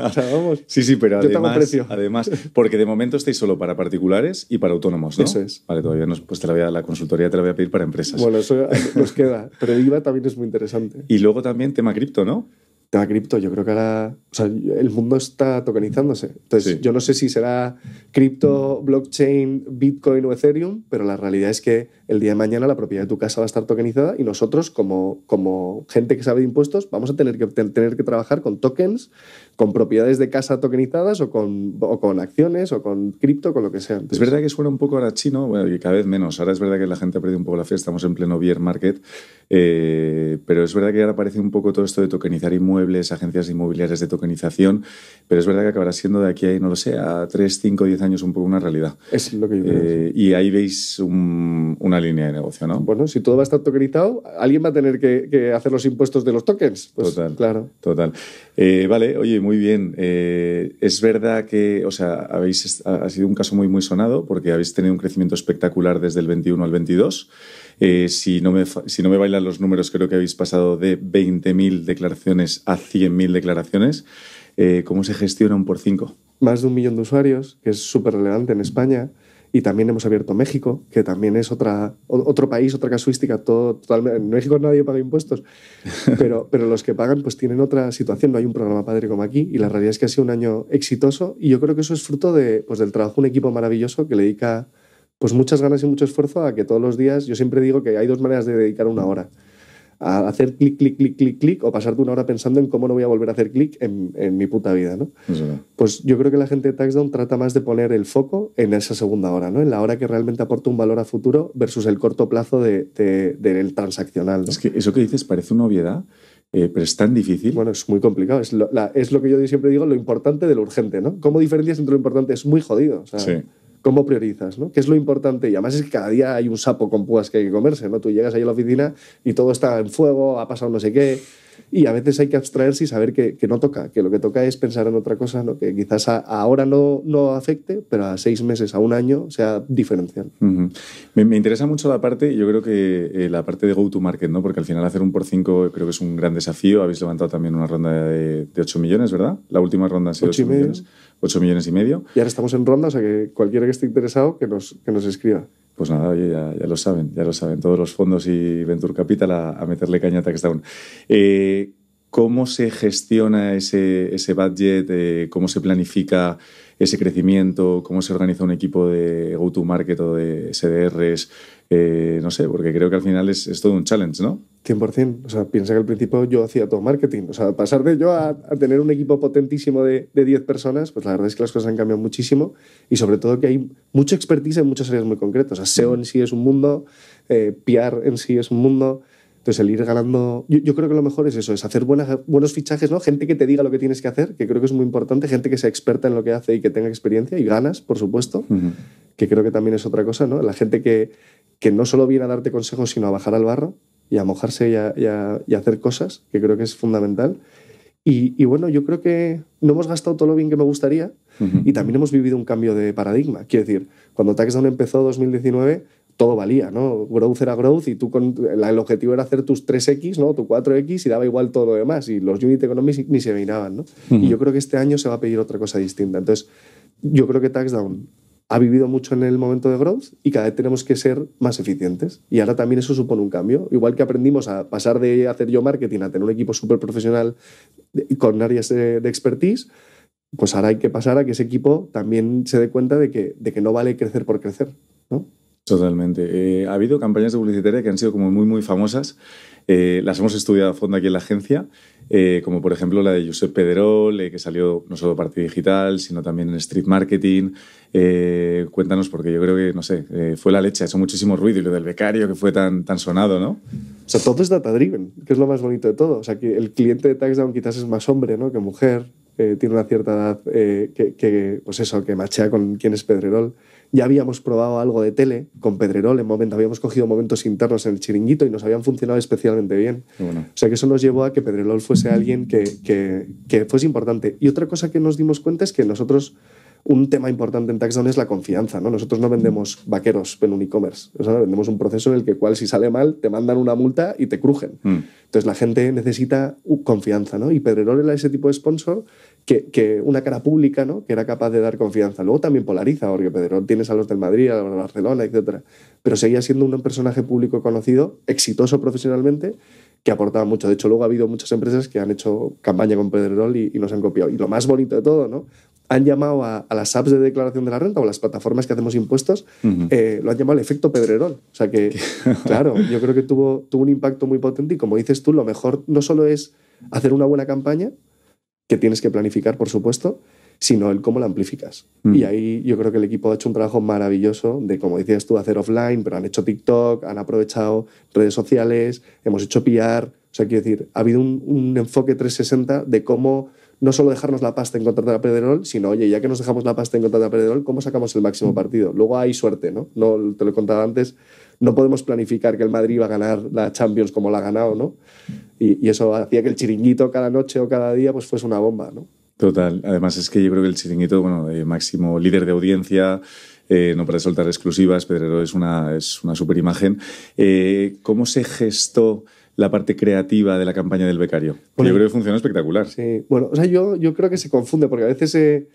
sea, vamos. Sí, sí, pero además, además, porque de momento estáis solo para particulares y para autónomos, ¿no? Eso es. Vale, todavía no, pues te la, voy a, la consultoría te la voy a pedir para empresas. Bueno, eso nos queda, pero IVA también es muy interesante. Y luego también tema cripto, ¿no? tema cripto, yo creo que ahora, o sea, el mundo está tokenizándose. Entonces, yo no sé si será cripto, blockchain, Bitcoin o Ethereum, pero la realidad es que el día de mañana la propiedad de tu casa va a estar tokenizada y nosotros, como, como gente que sabe de impuestos, vamos a tener que, tener que trabajar con tokens, con propiedades de casa tokenizadas o con, con acciones o con cripto, con lo que sea. es verdad que suena un poco ahora chino, bueno, cada vez menos. Ahora es verdad que la gente ha perdido un poco la fe, estamos en pleno beer market, eh, pero es verdad que ahora aparece un poco todo esto de tokenizar inmuebles, agencias inmobiliarias de tokenización, pero es verdad que acabará siendo de aquí a, no lo sé, a 3, 5, 10 años un poco una realidad. Es lo que yo creo. Eh, y ahí veis una línea de negocio, ¿no? Bueno, si todo va a estar tokenizado, alguien va a tener que, hacer los impuestos de los tokens. Pues, total, claro. Total. Eh, vale, oye, muy bien. Eh, es verdad que, o sea, habéis ha sido un caso muy, muy sonado porque habéis tenido un crecimiento espectacular desde el 21 al 22. Eh, si, no me, si no me bailan los números, creo que habéis pasado de 20.000 declaraciones a 100.000 declaraciones. ¿Cómo se gestiona un por cinco? Más de un millón de usuarios, que es súper relevante en España. Y también hemos abierto México, que también es otra, otro país, otra casuística. Todo, totalmente. En México nadie paga impuestos, pero, pero los que pagan pues tienen otra situación. No hay un programa padre como aquí y la realidad es que ha sido un año exitoso y yo creo que eso es fruto de, pues, del trabajo de un equipo maravilloso que le dedica pues, muchas ganas y mucho esfuerzo a que todos los días, yo siempre digo que hay dos maneras de dedicar una hora a hacer clic, clic, clic, clic, clic, o pasarte una hora pensando en cómo no voy a volver a hacer clic en, mi puta vida, ¿no? Pues yo creo que la gente de Taxdown trata más de poner el foco en esa segunda hora, ¿no? En la hora que realmente aporta un valor a futuro versus el corto plazo de, del transaccional. Es que eso que dices parece una obviedad, eh, pero es tan difícil. Bueno, es muy complicado. Es lo, que yo siempre digo, lo importante de lo urgente, ¿no? ¿Cómo diferencias entre lo importante? Es muy jodido. sí cómo priorizas, ¿no? ¿Qué es lo importante? Y además es que cada día hay un sapo con púas que hay que comerse, ¿no? Tú llegas ahí a la oficina y todo está en fuego, ha pasado no sé qué. Y a veces hay que abstraerse y saber que, no toca, que lo que toca es pensar en otra cosa, ¿no? que quizás ahora no, no afecte, pero a seis meses, a un año, sea diferencial. me, interesa mucho la parte, yo creo que eh, la parte de go-to-market, ¿no? porque al final hacer un por cinco creo que es un gran desafío. Habéis levantado también una ronda de, de 8 millones, ¿verdad? La última ronda ha sido 8, millones. 8 millones y medio. Y ahora estamos en ronda, o sea que cualquiera que esté interesado que nos, nos escriba. Pues nada, ya, lo saben, ya lo saben, todos los fondos y Venture Capital a, meterle cañata que está Eh, ¿Cómo se gestiona ese, ese budget? Eh, ¿Cómo se planifica ese crecimiento? ¿Cómo se organiza un equipo de go-to-market o de SDRs? Eh, no sé, porque creo que al final es, todo un challenge, ¿no? 100%. O sea, piensa que al principio yo hacía todo marketing. O sea, pasar de yo a, tener un equipo potentísimo de, 10 personas, pues la verdad es que las cosas han cambiado muchísimo y sobre todo que hay mucha expertise en muchas áreas muy concretas. O sea, SEO en sí es un mundo, eh, PR en sí es un mundo. Entonces, el ir ganando. Yo, creo que lo mejor es eso, es hacer buenos fichajes, ¿no? Gente que te diga lo que tienes que hacer, que creo que es muy importante, gente que sea experta en lo que hace y que tenga experiencia y ganas, por supuesto, que creo que también es otra cosa, ¿no? La gente que, que no solo viene a darte consejos, sino a bajar al barro y a mojarse y a, hacer cosas, que creo que es fundamental. Y, bueno, yo creo que no hemos gastado todo lo bien que me gustaría y también hemos vivido un cambio de paradigma. Quiero decir, cuando Taxdown empezó 2019, todo valía, ¿no? Growth era growth y tú el objetivo era hacer tus 3X, ¿no? Tu 4X y daba igual todo lo demás y los unit economics ni se miraban. ¿no? Y yo creo que este año se va a pedir otra cosa distinta. Entonces, yo creo que Taxdown ha vivido mucho en el momento de growth y cada vez tenemos que ser más eficientes. Y ahora también eso supone un cambio. Igual que aprendimos a pasar de hacer yo marketing a tener un equipo súper profesional con áreas de expertise, pues ahora hay que pasar a que ese equipo también se dé cuenta de que, de que no vale crecer por crecer. ¿no? Totalmente. Eh, ha habido campañas de publicitaria que han sido como muy, muy famosas eh, las hemos estudiado a fondo aquí en la agencia, eh, como por ejemplo la de Josep Pederol, eh, que salió no solo parte digital, sino también en street marketing. cuéntanos, porque yo creo que, no sé, fue la leche, ha hecho muchísimo ruido y lo del becario que fue tan, tan sonado, ¿no? O sea, todo es data-driven, que es lo más bonito de todo. O sea, que el cliente de Taxdown quizás es más hombre ¿no? que mujer, tiene una cierta edad que, pues eso, que machea con quién es Pedrerol ya habíamos probado algo de tele con Pedrerol en momento, habíamos cogido momentos internos en el chiringuito y nos habían funcionado especialmente bien. O sea que eso nos llevó a que Pedrerol fuese alguien que, que, que fuese importante. Y otra cosa que nos dimos cuenta es que nosotros un tema importante en Taxdown es la confianza. ¿no? Nosotros no vendemos vaqueros en un e-commerce. sea, vendemos un proceso en el que cual si sale mal te mandan una multa y te crujen. Mm. Entonces la gente necesita uh, confianza. ¿no? Y Pedrerol era ese tipo de sponsor que, una cara pública ¿no? que era capaz de dar confianza. Luego también polariza, porque Pedrerol tienes a los del Madrid, a los de Barcelona, etc. Pero seguía siendo un personaje público conocido, exitoso profesionalmente que aportaba mucho. De hecho, luego ha habido muchas empresas que han hecho campaña con Pedrerol y, nos han copiado. Y lo más bonito de todo, ¿no? han llamado a, las apps de declaración de la renta o las plataformas que hacemos impuestos, eh, lo han llamado el efecto Pedrerol. O sea que, claro, yo creo que tuvo, tuvo un impacto muy potente y como dices tú, lo mejor no solo es hacer una buena campaña, que tienes que planificar, por supuesto, sino el cómo la amplificas. Mm. Y ahí yo creo que el equipo ha hecho un trabajo maravilloso de, como decías tú, hacer offline, pero han hecho TikTok, han aprovechado redes sociales, hemos hecho PR. O sea, quiero decir, ha habido un, enfoque 360 de cómo no solo dejarnos la pasta en contra de de rol, sino, oye, ya que nos dejamos la pasta en contra de de rol, ¿cómo sacamos el máximo mm. partido? Luego hay suerte, ¿no? no te lo he contado antes, no podemos planificar que el Madrid va a ganar la Champions como la ha ganado, ¿no? y eso hacía que el chiringuito cada noche o cada día pues fuese una bomba, ¿no? Total. Además es que yo creo que el chiringuito, bueno, eh, máximo líder de audiencia, eh, no para soltar exclusivas, Pedrero es una, es super imagen. Eh, ¿Cómo se gestó la parte creativa de la campaña del becario? yo creo que funcionó espectacular. Sí, bueno, o sea, yo, yo creo que se confunde porque a veces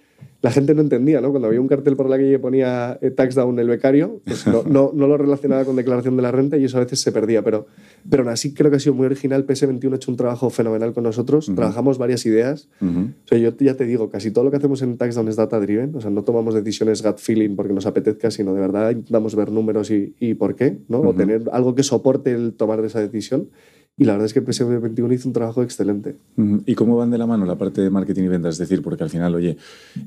la gente no entendía, ¿no? Cuando había un cartel por la calle que ponía eh, tax down el becario, pues no, lo relacionaba con declaración de la renta y eso a veces se perdía. Pero, pero aún así creo que ha sido muy original. PS21 ha hecho un trabajo fenomenal con nosotros. Trabajamos varias ideas. o sea, yo ya te digo, casi todo lo que hacemos en tax down es data driven. O sea, no tomamos decisiones gut feeling porque nos apetezca, sino de verdad intentamos ver números y, por qué, ¿no? O tener algo que soporte el tomar esa decisión. Y la verdad es que de 21 hizo un trabajo excelente. ¿Y cómo van de la mano la parte de marketing y ventas? Es decir, porque al final, oye,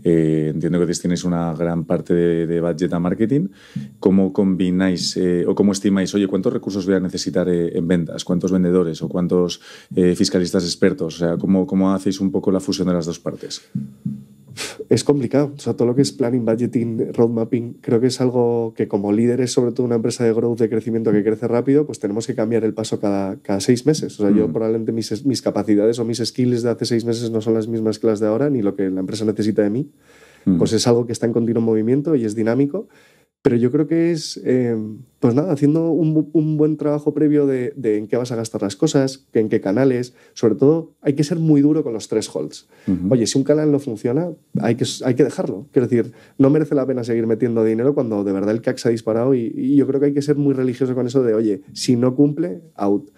eh, entiendo que tienes una gran parte de, budget a marketing. ¿Cómo combináis eh, o cómo estimáis, oye, cuántos recursos voy a necesitar eh, en ventas? ¿Cuántos vendedores o cuántos fiscalistas expertos? O sea, ¿cómo, ¿cómo hacéis un poco la fusión de las dos partes? es complicado. O sea, todo lo que es planning, budgeting, road creo que es algo que como líderes, sobre todo una empresa de growth, de crecimiento que crece rápido, pues tenemos que cambiar el paso cada, seis meses. O sea, yo mm. probablemente mis, capacidades o mis skills de hace seis meses no son las mismas que las de ahora, ni lo que la empresa necesita de mí. Mm. Pues es algo que está en continuo movimiento y es dinámico pero yo creo que es, eh, pues nada, haciendo un, buen trabajo previo de, en qué vas a gastar las cosas, en qué canales. Sobre todo, hay que ser muy duro con los tres holds. Oye, si un canal no funciona, hay que, hay que dejarlo. Quiero decir, no merece la pena seguir metiendo dinero cuando de verdad el CAC se ha disparado y yo creo que hay que ser muy religioso con eso de, oye, si no cumple, out.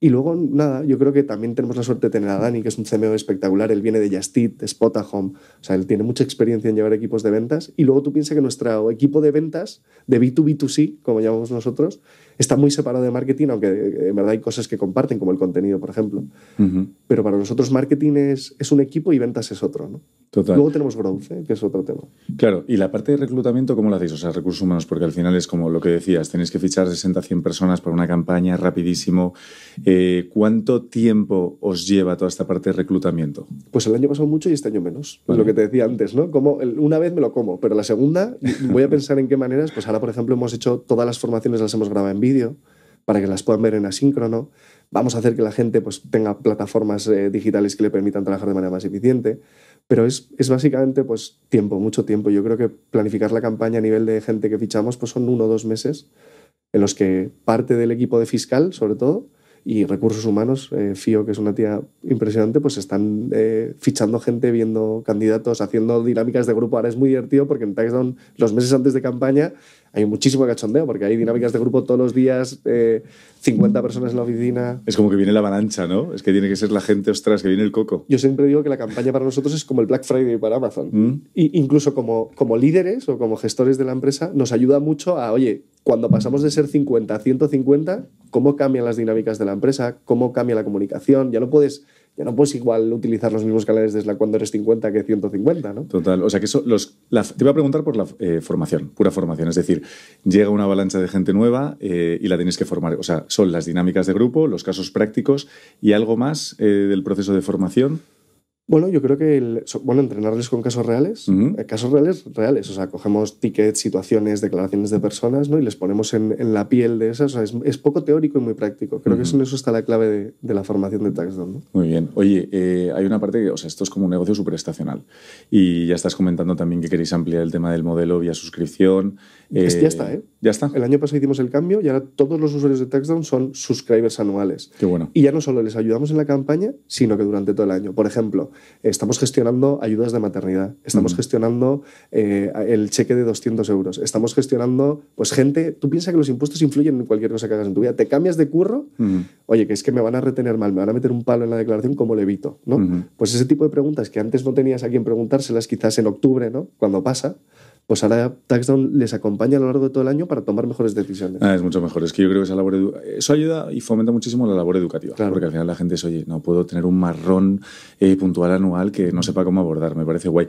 Y luego, nada, yo creo que también tenemos la suerte de tener a Dani, que es un CMO espectacular. Él viene de Justit, de Spotahome O sea, él tiene mucha experiencia en llevar equipos de ventas. Y luego tú piensas que nuestro equipo de ventas, de B2B2C, como llamamos nosotros, está muy separado de marketing, aunque eh, en verdad hay cosas que comparten, como el contenido, por ejemplo. Pero para nosotros marketing es, es, un equipo y ventas es otro. ¿no? Luego tenemos bronce, ¿eh? que es otro tema. Claro, y la parte de reclutamiento, ¿cómo lo hacéis? O sea, recursos humanos, porque al final es como lo que decías, tenéis que fichar 60 100 personas para una campaña rapidísimo. Eh, ¿Cuánto tiempo os lleva toda esta parte de reclutamiento? Pues el año pasado mucho y este año menos. Lo que te decía antes, ¿no? Como una vez me lo como, pero la segunda voy a pensar en qué maneras. Pues ahora, por ejemplo, hemos hecho todas las formaciones, las hemos grabado en vídeo para que las puedan ver en asíncrono. Vamos a hacer que la gente pues, tenga plataformas eh, digitales que le permitan trabajar de manera más eficiente. Pero es, es, básicamente pues, tiempo, mucho tiempo. Yo creo que planificar la campaña a nivel de gente que fichamos pues, son uno o dos meses en los que parte del equipo de fiscal, sobre todo, y recursos humanos, eh, fío que es una tía impresionante, pues están eh, fichando gente, viendo candidatos, haciendo dinámicas de grupo. Ahora es muy divertido porque en Taxdown, los meses antes de campaña, hay muchísimo cachondeo porque hay dinámicas de grupo todos los días, 50 eh, personas en la oficina. Es como que viene la avalancha, ¿no? Es que tiene que ser la gente, ostras, que viene el coco. Yo siempre digo que la campaña para nosotros es como el Black Friday para Amazon. Mm. incluso como, como líderes o como gestores de la empresa, nos ayuda mucho a, oye, cuando pasamos de ser 50 a 150, ¿cómo cambian las dinámicas de la empresa? ¿Cómo cambia la comunicación? Ya no puedes ya no puedes igual utilizar los mismos canales de Slack cuando eres 50 que 150, ¿no? Total, o sea que eso, los, te voy a preguntar por la eh, formación, pura formación, es decir, llega una avalancha de gente nueva eh, y la tienes que formar, o sea, son las dinámicas de grupo, los casos prácticos y algo más eh, del proceso de formación. Bueno, yo creo que bueno, entrenarles con casos reales, eh, casos reales, reales, o sea, cogemos tickets, situaciones, declaraciones de personas, ¿no? Y les ponemos en, la piel de esas, o sea, es, poco teórico y muy práctico. Creo que en eso está la clave de, la formación de Taxdon, Muy bien. Oye, eh, hay una parte que, o sea, esto es como un negocio superestacional y ya estás comentando también que queréis ampliar el tema del modelo vía suscripción, ya está, eh, ¿eh? Ya está. El año pasado hicimos el cambio y ahora todos los usuarios de TaxDown son subscribers anuales. Qué bueno. Y ya no solo les ayudamos en la campaña, sino que durante todo el año. Por ejemplo, estamos gestionando ayudas de maternidad, estamos mm. gestionando eh, el cheque de 200 euros, estamos gestionando, pues gente, tú piensas que los impuestos influyen en cualquier cosa que hagas en tu vida. Te cambias de curro, mm. oye, que es que me van a retener mal, me van a meter un palo en la declaración, ¿cómo lo evito? ¿no? Mm-hmm. Pues ese tipo de preguntas que antes no tenías a quien preguntárselas, quizás en octubre, ¿no? Cuando pasa pues ahora Taxdown les acompaña a lo largo de todo el año para tomar mejores decisiones. Ah, es mucho mejor. Es que yo creo que esa labor eso ayuda y fomenta muchísimo la labor educativa. Claro. Porque al final la gente es, oye, no puedo tener un marrón eh, puntual anual que no sepa cómo abordar. Me parece guay.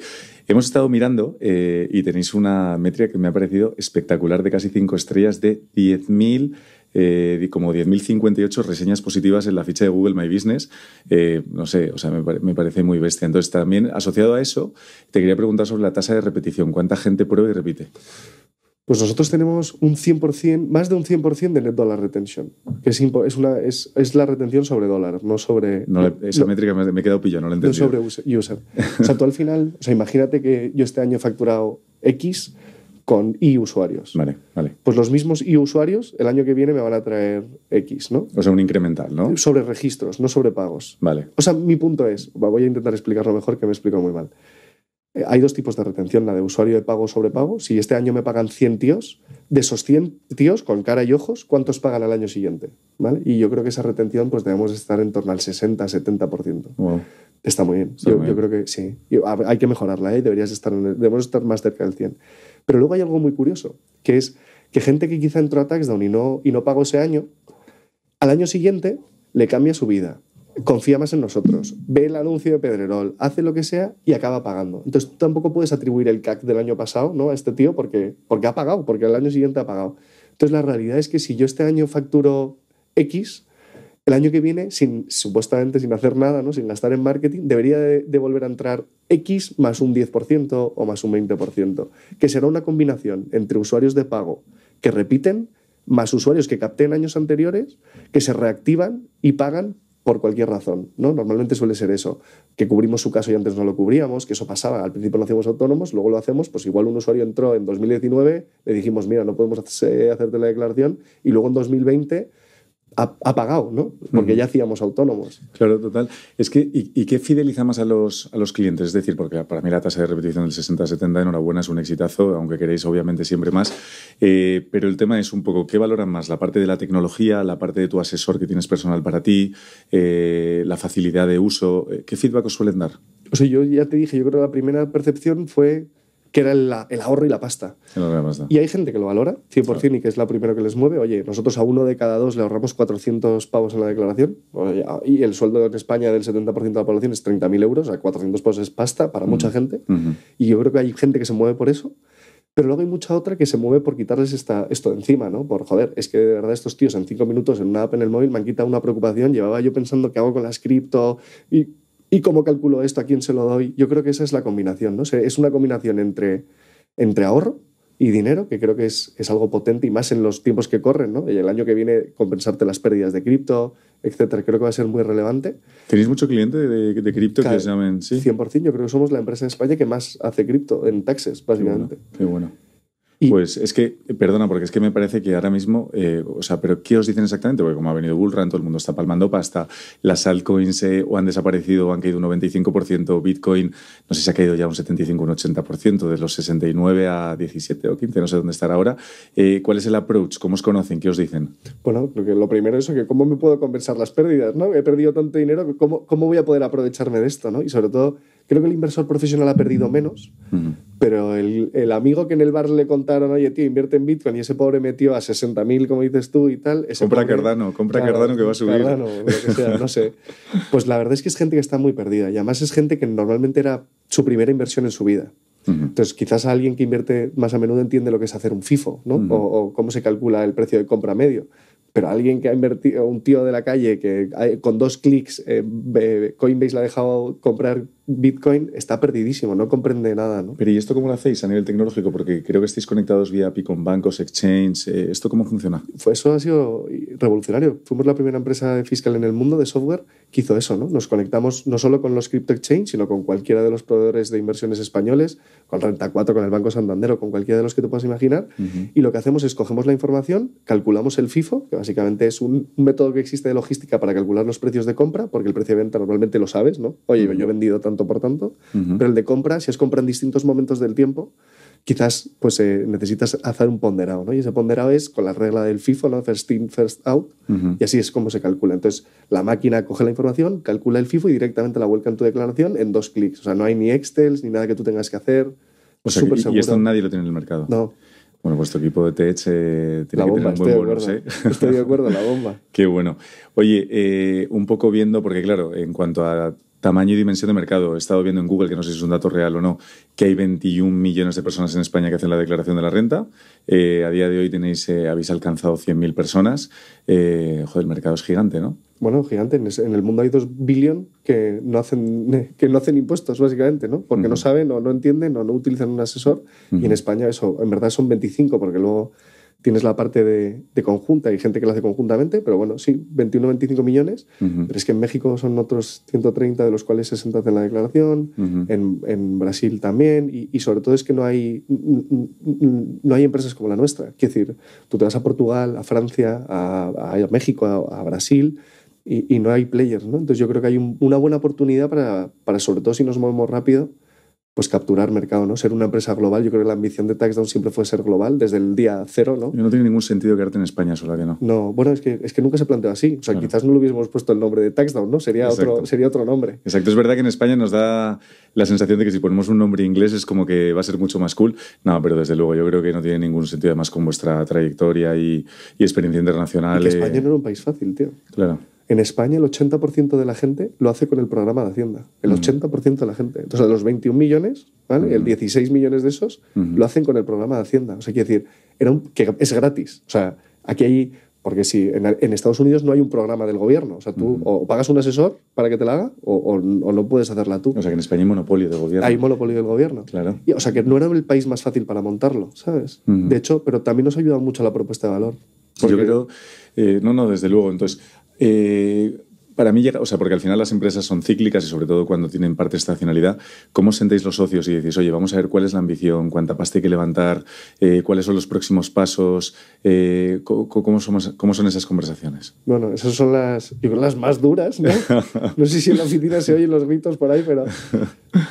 Hemos estado mirando eh, y tenéis una métrica que me ha parecido espectacular de casi cinco estrellas de 10.000 eh, como 10.058 reseñas positivas en la ficha de Google My Business. Eh, no sé, o sea, me, parece muy bestia. Entonces, también asociado a eso, te quería preguntar sobre la tasa de repetición. ¿Cuánta gente prueba y repite? Pues nosotros tenemos un 100%, más de un 100% de net dollar retention, que es, es, una, es, la retención sobre dólar, no sobre... esa métrica me, he quedado pillo, no la entendí. No sobre user. o sea, tú al final, o sea, imagínate que yo este año he facturado X con i usuarios. Vale, vale. Pues los mismos i usuarios el año que viene me van a traer X, ¿no? O sea, un incremental, ¿no? Sobre registros, no sobre pagos. Vale. O sea, mi punto es, voy a intentar explicarlo mejor que me explico muy mal. Eh, hay dos tipos de retención, la de usuario de pago sobre pago. Si este año me pagan 100 tíos, de esos 100 tíos con cara y ojos, ¿cuántos pagan al año siguiente? ¿Vale? Y yo creo que esa retención pues debemos estar en torno al 60-70%. Wow. Está muy bien. yo, creo que sí. Hay que mejorarla, ¿eh? Deberías estar, debemos estar más cerca del 100. Pero luego hay algo muy curioso, que es que gente que quizá entró a Taxdown y no, y no pagó ese año, al año siguiente le cambia su vida, confía más en nosotros, ve el anuncio de Pedrerol, hace lo que sea y acaba pagando. Entonces tú tampoco puedes atribuir el CAC del año pasado ¿no? a este tío porque, porque ha pagado, porque al año siguiente ha pagado. Entonces la realidad es que si yo este año facturo X, el año que viene, sin, supuestamente sin hacer nada, ¿no? sin gastar en marketing, debería de, volver a entrar X más un 10% o más un 20%, que será una combinación entre usuarios de pago que repiten más usuarios que capté años anteriores, que se reactivan y pagan por cualquier razón. ¿no? Normalmente suele ser eso, que cubrimos su caso y antes no lo cubríamos, que eso pasaba, al principio lo hacíamos autónomos, luego lo hacemos, pues igual un usuario entró en 2019, le dijimos, mira, no podemos hacerte la declaración, y luego en 2020 apagado, ¿no? Porque ya hacíamos autónomos. Claro, total. Es que, ¿y, qué fideliza más a los, a los clientes? Es decir, porque para mí la tasa de repetición del 60-70, enhorabuena, es un exitazo, aunque queréis obviamente siempre más. Eh, pero el tema es un poco, ¿qué valoran más? ¿La parte de la tecnología, la parte de tu asesor que tienes personal para ti, eh, la facilidad de uso? Eh, ¿Qué feedback os suelen dar? O sea, yo ya te dije, yo creo que la primera percepción fue que era el, ahorro y la pasta. y hay gente que lo valora 100% y que es la primera que les mueve. Oye, nosotros a uno de cada dos le ahorramos 400 pavos en la declaración pues, y el sueldo en España del 70% de la población es 30.000 euros, o sea, 400 pavos es pasta para mucha gente. Y yo creo que hay gente que se mueve por eso. Pero luego hay mucha otra que se mueve por quitarles esta, esto de encima, ¿no? Por joder, es que de verdad estos tíos en cinco minutos en una app en el móvil me han quitado una preocupación. Llevaba yo pensando qué hago con las cripto y ¿Y cómo calculo esto? ¿A quién se lo doy? Yo creo que esa es la combinación, ¿no? es una combinación entre, entre ahorro y dinero, que creo que es, algo potente y más en los tiempos que corren, ¿no? el año que viene compensarte las pérdidas de cripto, etcétera, creo que va a ser muy relevante. ¿Tenéis mucho cliente de, cripto que se llamen? ¿sí? 100%, yo creo que somos la empresa en España que más hace cripto en taxes, básicamente. Qué bueno pues es que, perdona, porque es que me parece que ahora mismo, eh, o sea, pero ¿qué os dicen exactamente? Porque como ha venido Bullrun, todo el mundo está palmando pasta, las altcoins eh, o han desaparecido o han caído un 95%, Bitcoin, no sé si ha caído ya un 75, un 80%, de los 69 a 17 o 15, no sé dónde estará ahora. Eh, ¿Cuál es el approach? ¿Cómo os conocen? ¿Qué os dicen? Bueno, porque lo primero es que cómo me puedo compensar las pérdidas, ¿no? He perdido tanto dinero, ¿cómo, cómo voy a poder aprovecharme de esto, ¿no? Y sobre todo Creo que el inversor profesional ha perdido menos, pero el, el, amigo que en el bar le contaron, oye, tío, invierte en Bitcoin y ese pobre metió a 60.000, como dices tú, y tal. Ese compra Cardano, compra Cardano que va a subir. Cardano, lo que sea, no sé. Pues la verdad es que es gente que está muy perdida y además es gente que normalmente era su primera inversión en su vida. Entonces, quizás alguien que invierte más a menudo entiende lo que es hacer un FIFO, ¿no? o, cómo se calcula el precio de compra medio pero alguien que ha invertido, un tío de la calle que eh, con dos clics eh, Coinbase le ha dejado comprar Bitcoin está perdidísimo, no comprende nada. ¿no? Pero ¿y esto cómo lo hacéis a nivel tecnológico? Porque creo que estáis conectados vía API con bancos, exchange. Eh, ¿Esto cómo funciona? Pues eso ha sido revolucionario. Fuimos la primera empresa fiscal en el mundo de software que hizo eso. ¿no? Nos conectamos no solo con los crypto exchange, sino con cualquiera de los proveedores de inversiones españoles, con Renta 4, con el Banco Santander o con cualquiera de los que te puedas imaginar. Y lo que hacemos es cogemos la información, calculamos el FIFO, que básicamente es un, método que existe de logística para calcular los precios de compra, porque el precio de venta normalmente lo sabes, ¿no? Oye, yo he vendido tanto por tanto, pero el de compra, si es compra en distintos momentos del tiempo, quizás pues eh, necesitas hacer un ponderado, ¿no? Y ese ponderado es con la regla del FIFO, ¿no? First in, first out, y así es como se calcula. Entonces, la máquina coge la información, calcula el FIFO y directamente la vuelca en tu declaración en dos clics. O sea, no hay ni Excel ni nada que tú tengas que hacer. y, esto nadie lo tiene en el mercado. No. Bueno, vuestro equipo de TH tiene que tener un buen estoy de Estoy de acuerdo, la bomba. Qué bueno. Oye, eh, un poco viendo, porque claro, en cuanto a Tamaño y dimensión de mercado. He estado viendo en Google, que no sé si es un dato real o no, que hay 21 millones de personas en España que hacen la declaración de la renta. Eh, a día de hoy tenéis, eh, habéis alcanzado 100.000 personas. Eh, joder, el mercado es gigante, ¿no? Bueno, gigante. En el mundo hay 2 billón que no hacen, que no hacen impuestos, básicamente, ¿no? Porque no saben o no entienden o no utilizan un asesor. Y en España eso, en verdad son 25, porque luego tienes la parte de, conjunta, hay gente que lo hace conjuntamente, pero bueno, sí, 21, 25 millones, pero es que en México son otros 130, de los cuales 60 hacen la declaración, en, Brasil también, y, sobre todo es que no hay, no hay empresas como la nuestra. Quiero decir, tú te vas a Portugal, a Francia, a, México, a, Brasil, y, no hay players, ¿no? Entonces yo creo que hay una buena oportunidad para, para, sobre todo si nos movemos rápido, pues capturar mercado, ¿no? Ser una empresa global. Yo creo que la ambición de Taxdown siempre fue ser global desde el día cero, ¿no? No tiene ningún sentido quedarte en España sola, no. No, bueno, es que, es que nunca se planteó así. O sea, quizás no le hubiésemos puesto el nombre de Taxdown, ¿no? Sería otro, sería otro nombre. Exacto, es verdad que en España nos da la sensación de que si ponemos un nombre inglés es como que va a ser mucho más cool. No, pero desde luego yo creo que no tiene ningún sentido, además con vuestra trayectoria y, experiencia internacional. España eh, no era un país fácil, tío. Claro. En España el 80% de la gente lo hace con el programa de Hacienda. El 80% mm. de la gente. Entonces, de los 21 millones, ¿vale? El 16 mm. millones de esos mm-hmm. lo hacen con el programa de Hacienda. O sea, quiere decir, era que es gratis. O sea, aquí hay... Porque si en, Estados Unidos no hay un programa del gobierno. O sea, tú mm-hmm. o pagas un asesor para que te la haga o, no puedes hacerla tú. O sea, que en España hay monopolio del gobierno. Hay monopolio del gobierno. Claro. o sea, que no era el país más fácil para montarlo, ¿sabes? Mm-hmm. De hecho, pero también nos ha ayudado mucho la propuesta de valor. Porque... Yo creo... Eh, no, no, desde luego. Entonces, eh, para mí llega, o sea, porque al final las empresas son cíclicas y sobre todo cuando tienen parte estacionalidad, ¿cómo sentéis los socios y decís, oye, vamos a ver cuál es la ambición, cuánta pasta hay que levantar, eh, cuáles son los próximos pasos, eh, cómo, cómo, son esas conversaciones? Bueno, esas son las, las más duras, ¿no? sé si en la oficina se oyen los gritos por ahí, pero,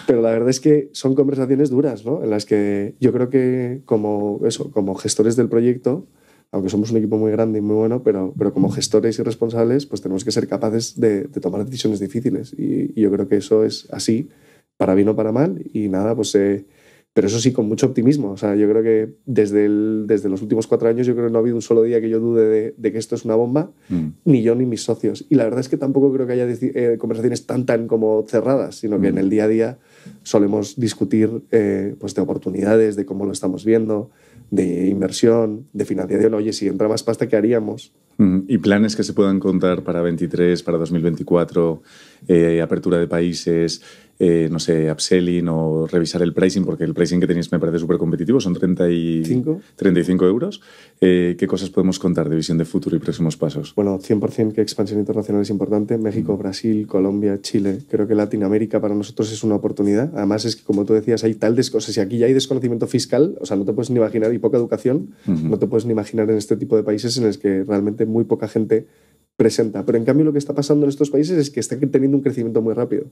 pero la verdad es que son conversaciones duras, ¿no? En las que yo creo que como, eso, como gestores del proyecto, aunque somos un equipo muy grande y muy bueno, pero, pero como gestores y responsables, pues tenemos que ser capaces de, tomar decisiones difíciles. Y, yo creo que eso es así, para bien o para mal, y nada, pues... Eh, pero eso sí, con mucho optimismo. O sea, yo creo que desde, desde los últimos cuatro años yo creo que no ha habido un solo día que yo dude de, que esto es una bomba, mm. ni yo ni mis socios. Y la verdad es que tampoco creo que haya eh, conversaciones tan, tan como cerradas, sino que mm. en el día a día solemos discutir eh, pues de oportunidades, de cómo lo estamos viendo, de inversión, de financiación. Oye, si entra más pasta, ¿qué haríamos? Mm, ¿Y planes que se puedan contar para 23, para 2024, eh, apertura de países, eh, no sé, upselling o revisar el pricing, porque el pricing que tenéis me parece súper competitivo, son 35 euros. Eh, ¿Qué cosas podemos contar de visión de futuro y próximos pasos? Bueno, 100% que expansión internacional es importante. México, Brasil, Colombia, Chile. Creo que Latinoamérica para nosotros es una oportunidad. Además es que, como tú decías, hay tal Si aquí ya hay desconocimiento fiscal, o sea, no te puedes ni imaginar, y poca educación, no te puedes ni imaginar en este tipo de países en los que realmente muy poca gente presenta. Pero en cambio lo que está pasando en estos países es que están teniendo un crecimiento muy rápido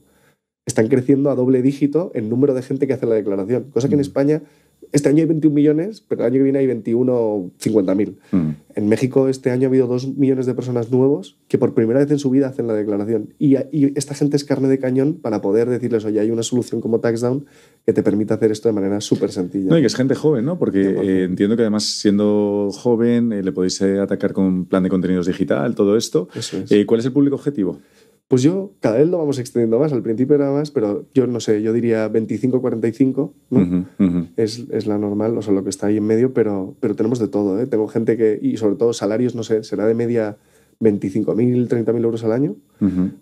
están creciendo a doble dígito el número de gente que hace la declaración, cosa que en mm. España este año hay 21 millones, pero el año que viene hay 21, 50 mil. Mm. En México este año ha habido 2 millones de personas nuevos que por primera vez en su vida hacen la declaración. Y, esta gente es carne de cañón para poder decirles, oye, hay una solución como Taxdown que te permite hacer esto de manera súper sencilla. No, y que es gente joven, ¿no? Porque eh, entiendo que además siendo joven eh, le podéis eh, atacar con un plan de contenidos digital, todo esto. ¿Cuál es el público objetivo? Pues yo cada vez lo vamos extendiendo más, al principio era más, pero yo no sé, yo diría 25-45, es, es, la normal, o sea, lo que está ahí en medio, pero, pero tenemos de todo, ¿eh? Tengo gente que, y sobre todo salarios, no sé, será de media 25.000, 30.000 euros al año,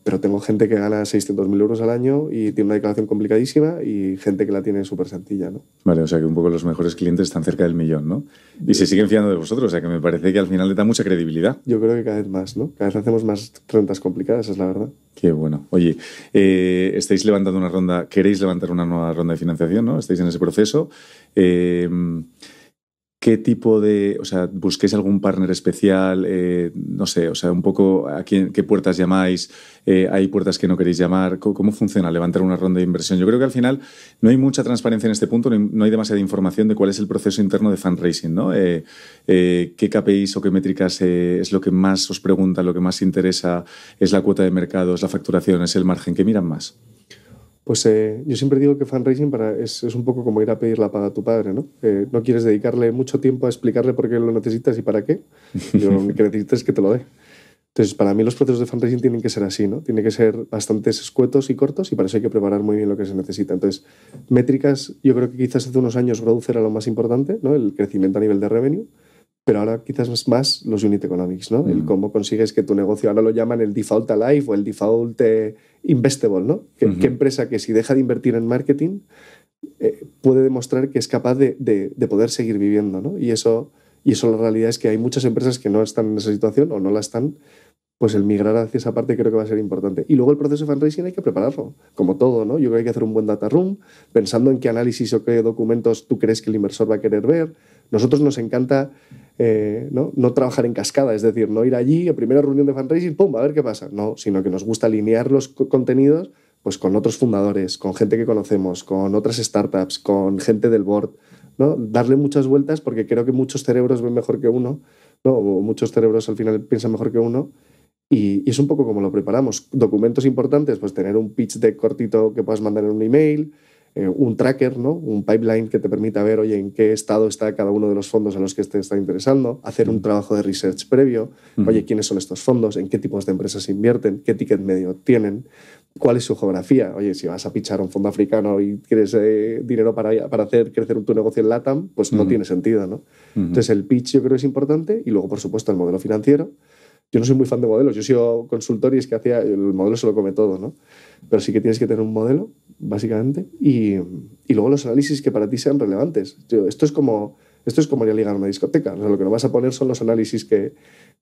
pero tengo gente que gana 600.000 euros al año y tiene una declaración complicadísima y gente que la tiene súper sencilla, ¿no? Vale, o sea que un poco los mejores clientes están cerca del millón, ¿no? Y se siguen fiando de vosotros, o sea que me parece que al final le da mucha credibilidad. Yo creo que cada vez más, ¿no? Cada vez hacemos más rentas complicadas, es la verdad. Qué bueno. Oye, eh, estáis levantando una ronda, queréis levantar una nueva ronda de financiación, ¿no? Estáis en ese proceso. Eh, ¿Qué tipo de, o sea, busquéis algún partner especial? Eh, no sé, o sea, un poco a quién, qué puertas llamáis, eh, hay puertas que no queréis llamar, ¿Cómo, funciona levantar una ronda de inversión? Yo creo que al final no hay mucha transparencia en este punto, no hay, demasiada información de cuál es el proceso interno de fundraising, ¿no? Eh, ¿Qué KPIs o qué métricas es lo que más os pregunta, lo que más interesa? ¿Es la cuota de mercado, es la facturación, es el margen? ¿Qué miran más? Pues eh, yo siempre digo que fundraising para, es, es, un poco como ir a pedir la paga a tu padre, ¿no? Eh, no quieres dedicarle mucho tiempo a explicarle por qué lo necesitas y para qué. Yo lo que necesitas es que te lo dé. Entonces, para mí los procesos de fundraising tienen que ser así, ¿no? Tienen que ser bastante escuetos y cortos y para eso hay que preparar muy bien lo que se necesita. Entonces, métricas, yo creo que quizás hace unos años Growth era lo más importante, ¿no? El crecimiento a nivel de revenue pero ahora quizás es más los unit economics, ¿no? El mm. cómo consigues que tu negocio, ahora lo llaman el default alive o el default eh, investable, ¿no? ¿Qué, empresa que si deja de invertir en marketing eh, puede demostrar que es capaz de, poder seguir viviendo, ¿no? Y eso, y eso la realidad es que hay muchas empresas que no están en esa situación o no la están, pues el migrar hacia esa parte creo que va a ser importante. Y luego el proceso de fundraising hay que prepararlo, como todo, ¿no? Yo creo que hay que hacer un buen data room, pensando en qué análisis o qué documentos tú crees que el inversor va a querer ver, nosotros nos encanta eh, ¿no? trabajar en cascada, es decir, no ir allí a primera reunión de fundraising, ¡pum!, a ver qué pasa. No, sino que nos gusta alinear los contenidos pues, con otros fundadores, con gente que conocemos, con otras startups, con gente del board. ¿no? Darle muchas vueltas porque creo que muchos cerebros ven mejor que uno, ¿no? o muchos cerebros al final piensan mejor que uno. Y, y es un poco como lo preparamos. Documentos importantes, pues tener un pitch de cortito que puedas mandar en un email, eh, un tracker, ¿no? un pipeline que te permita ver, oye, en qué estado está cada uno de los fondos en los que te está interesando, hacer un mm. trabajo de research previo, oye, quiénes son estos fondos, en qué tipos de empresas invierten, qué ticket medio tienen, cuál es su geografía. Oye, si vas a pichar un fondo africano y quieres eh, dinero para, para, hacer crecer tu negocio en LATAM, pues no mm. tiene sentido, ¿no? Entonces el pitch yo creo que es importante y luego, por supuesto, el modelo financiero. Yo no soy muy fan de modelos, yo he sido consultor y es que hacía, el modelo se lo come todo, ¿no? Pero sí que tienes que tener un modelo básicamente, y, y, luego los análisis que para ti sean relevantes. Yo, esto es como... Esto es como ir a ligar una discoteca. lo que no vas a poner son los análisis que,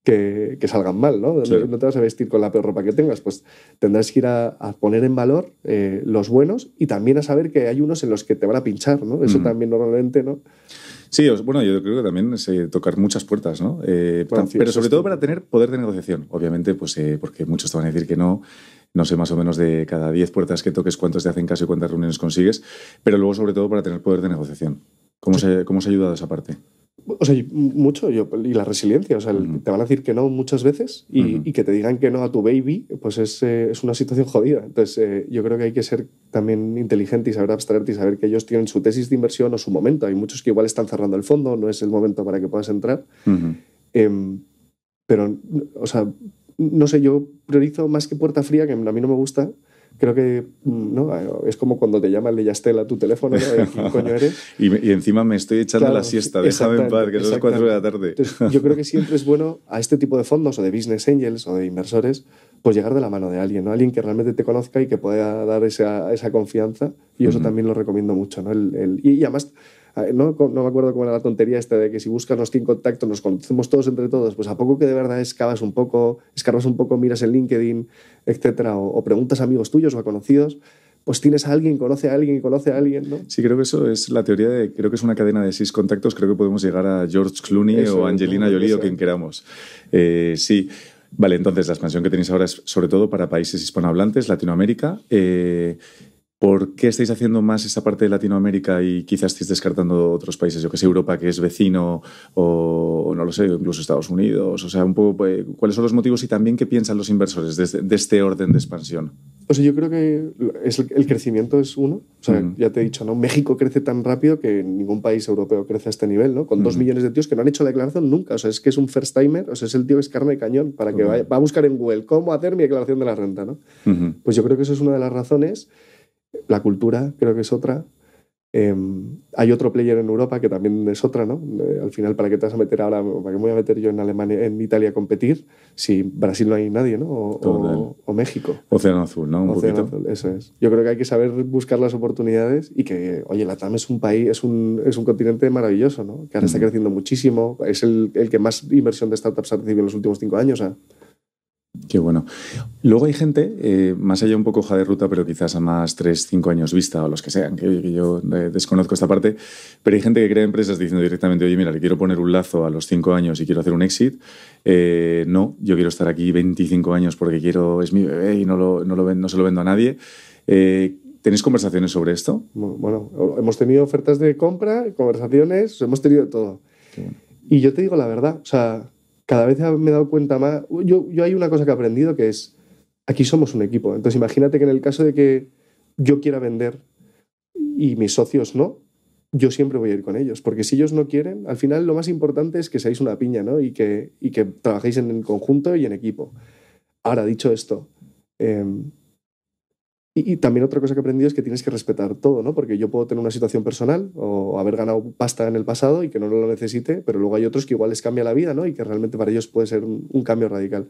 que, salgan mal, ¿no? No te vas a vestir con la peor ropa que tengas. Pues tendrás que ir a, poner en valor eh, los buenos y también a saber que hay unos en los que te van a pinchar, ¿no? Eso mm. también normalmente, ¿no? Sí, bueno, yo creo que también es eh, tocar muchas puertas, ¿no? Eh, pero sobre todo para tener poder de negociación, obviamente, pues porque muchos te van a decir que no, no sé más o menos de cada 10 puertas que toques cuántas te hacen caso y cuántas reuniones consigues, pero luego sobre todo para tener poder de negociación. ¿Cómo, se, ¿cómo ha ayudado esa parte? O sea, mucho, y la resiliencia, o sea, te van a decir que no muchas veces y, que te digan que no a tu baby, pues es, eh, es una situación jodida. Entonces, eh, yo creo que hay que ser también inteligente y saber abstraerte y saber que ellos tienen su tesis de inversión o su momento. Hay muchos que igual están cerrando el fondo, no es el momento para que puedas entrar. Em, pero, o sea, no sé, yo priorizo más que puerta fría, que a mí no me gusta. Creo que mm, ¿no? es como cuando te llama a tu teléfono, coño eres? y, encima me estoy echando la siesta, déjame en paz, que son las 4 de la tarde. yo creo que siempre es bueno a este tipo de fondos o de business angels o de inversores, pues llegar de la mano de alguien, ¿no? Alguien que realmente te conozca y que pueda dar esa, esa confianza. Y eso también lo recomiendo mucho, ¿no? El, y, y además Ah, no, me acuerdo cómo era la tontería esta de que si buscas los 100 contactos nos conocemos todos entre todos, pues a poco que de verdad escabas un poco, escarbas un poco, miras el LinkedIn, etcétera, o, preguntas a amigos tuyos o a conocidos, pues tienes a alguien, conoce a alguien, conoce a alguien, ¿no? Sí, creo que eso es la teoría de, creo que es una cadena de seis contactos, creo que podemos llegar a George Clooney o Angelina Jolie o quien queramos. Eh, sí. Vale, entonces la expansión que tenéis ahora es sobre todo para países hispanohablantes, Latinoamérica. Eh, ¿Por qué estáis haciendo más esa parte de Latinoamérica y quizás estáis descartando otros países? Yo que sé, Europa, que es vecino, o no lo sé, incluso Estados Unidos. O sea, un poco, eh, ¿cuáles son los motivos y también qué piensan los inversores de, este, este orden de expansión? O sea, yo creo que el crecimiento es uno. O sea, ya te he dicho, ¿no? México crece tan rápido que ningún país europeo crece a este nivel, ¿no? Con dos millones de tíos que no han hecho la declaración nunca. O sea, es que es un first timer, o sea, es el tío que es carne de cañón para que vaya, va a buscar en Google cómo hacer mi declaración de la renta, ¿no? Pues yo creo que eso es una de las razones la cultura creo que es otra. Em, hay otro player en Europa que también es otra, ¿no? Eh, al final, ¿para qué te vas a meter ahora? ¿Para qué me voy a meter yo en Alemania, en Italia a competir si Brasil no hay nadie, ¿no? O, México. Océano Azul, ¿no? Un poquito. eso es. Yo creo que hay que saber buscar las oportunidades y que, oye, la TAM es un país, es un, es un continente maravilloso, ¿no? Que ahora está creciendo muchísimo, es el, el, que más inversión de startups ha recibido en los últimos cinco años. sea, Qué bueno. Luego hay gente, eh, más allá un poco hoja de ruta, pero quizás a más 3, 5 años vista o los que sean, que, yo eh, desconozco esta parte, pero hay gente que crea empresas diciendo directamente, oye, mira, le quiero poner un lazo a los 5 años y quiero hacer un exit. Eh, no, yo quiero estar aquí 25 años porque quiero, es mi bebé y no, lo, no, se lo vendo a nadie. ¿Tenéis conversaciones sobre esto? Bueno, hemos tenido ofertas de compra, conversaciones, hemos tenido todo. Y yo te digo la verdad, o sea, cada vez me he dado cuenta más. Yo, hay una cosa que he aprendido que es, aquí somos un equipo. Entonces imagínate que en el caso de que yo quiera vender y mis socios no, yo siempre voy a ir con ellos, porque si ellos no quieren, al final lo más importante es que seáis una piña y, que, que trabajéis en conjunto y en equipo. Ahora, dicho esto, em, y, también otra cosa que he aprendido es que tienes que respetar todo, ¿no? Porque yo puedo tener una situación personal o haber ganado pasta en el pasado y que no lo necesite, pero luego hay otros que igual les cambia la vida, ¿no? Y que realmente para ellos puede ser un, cambio radical.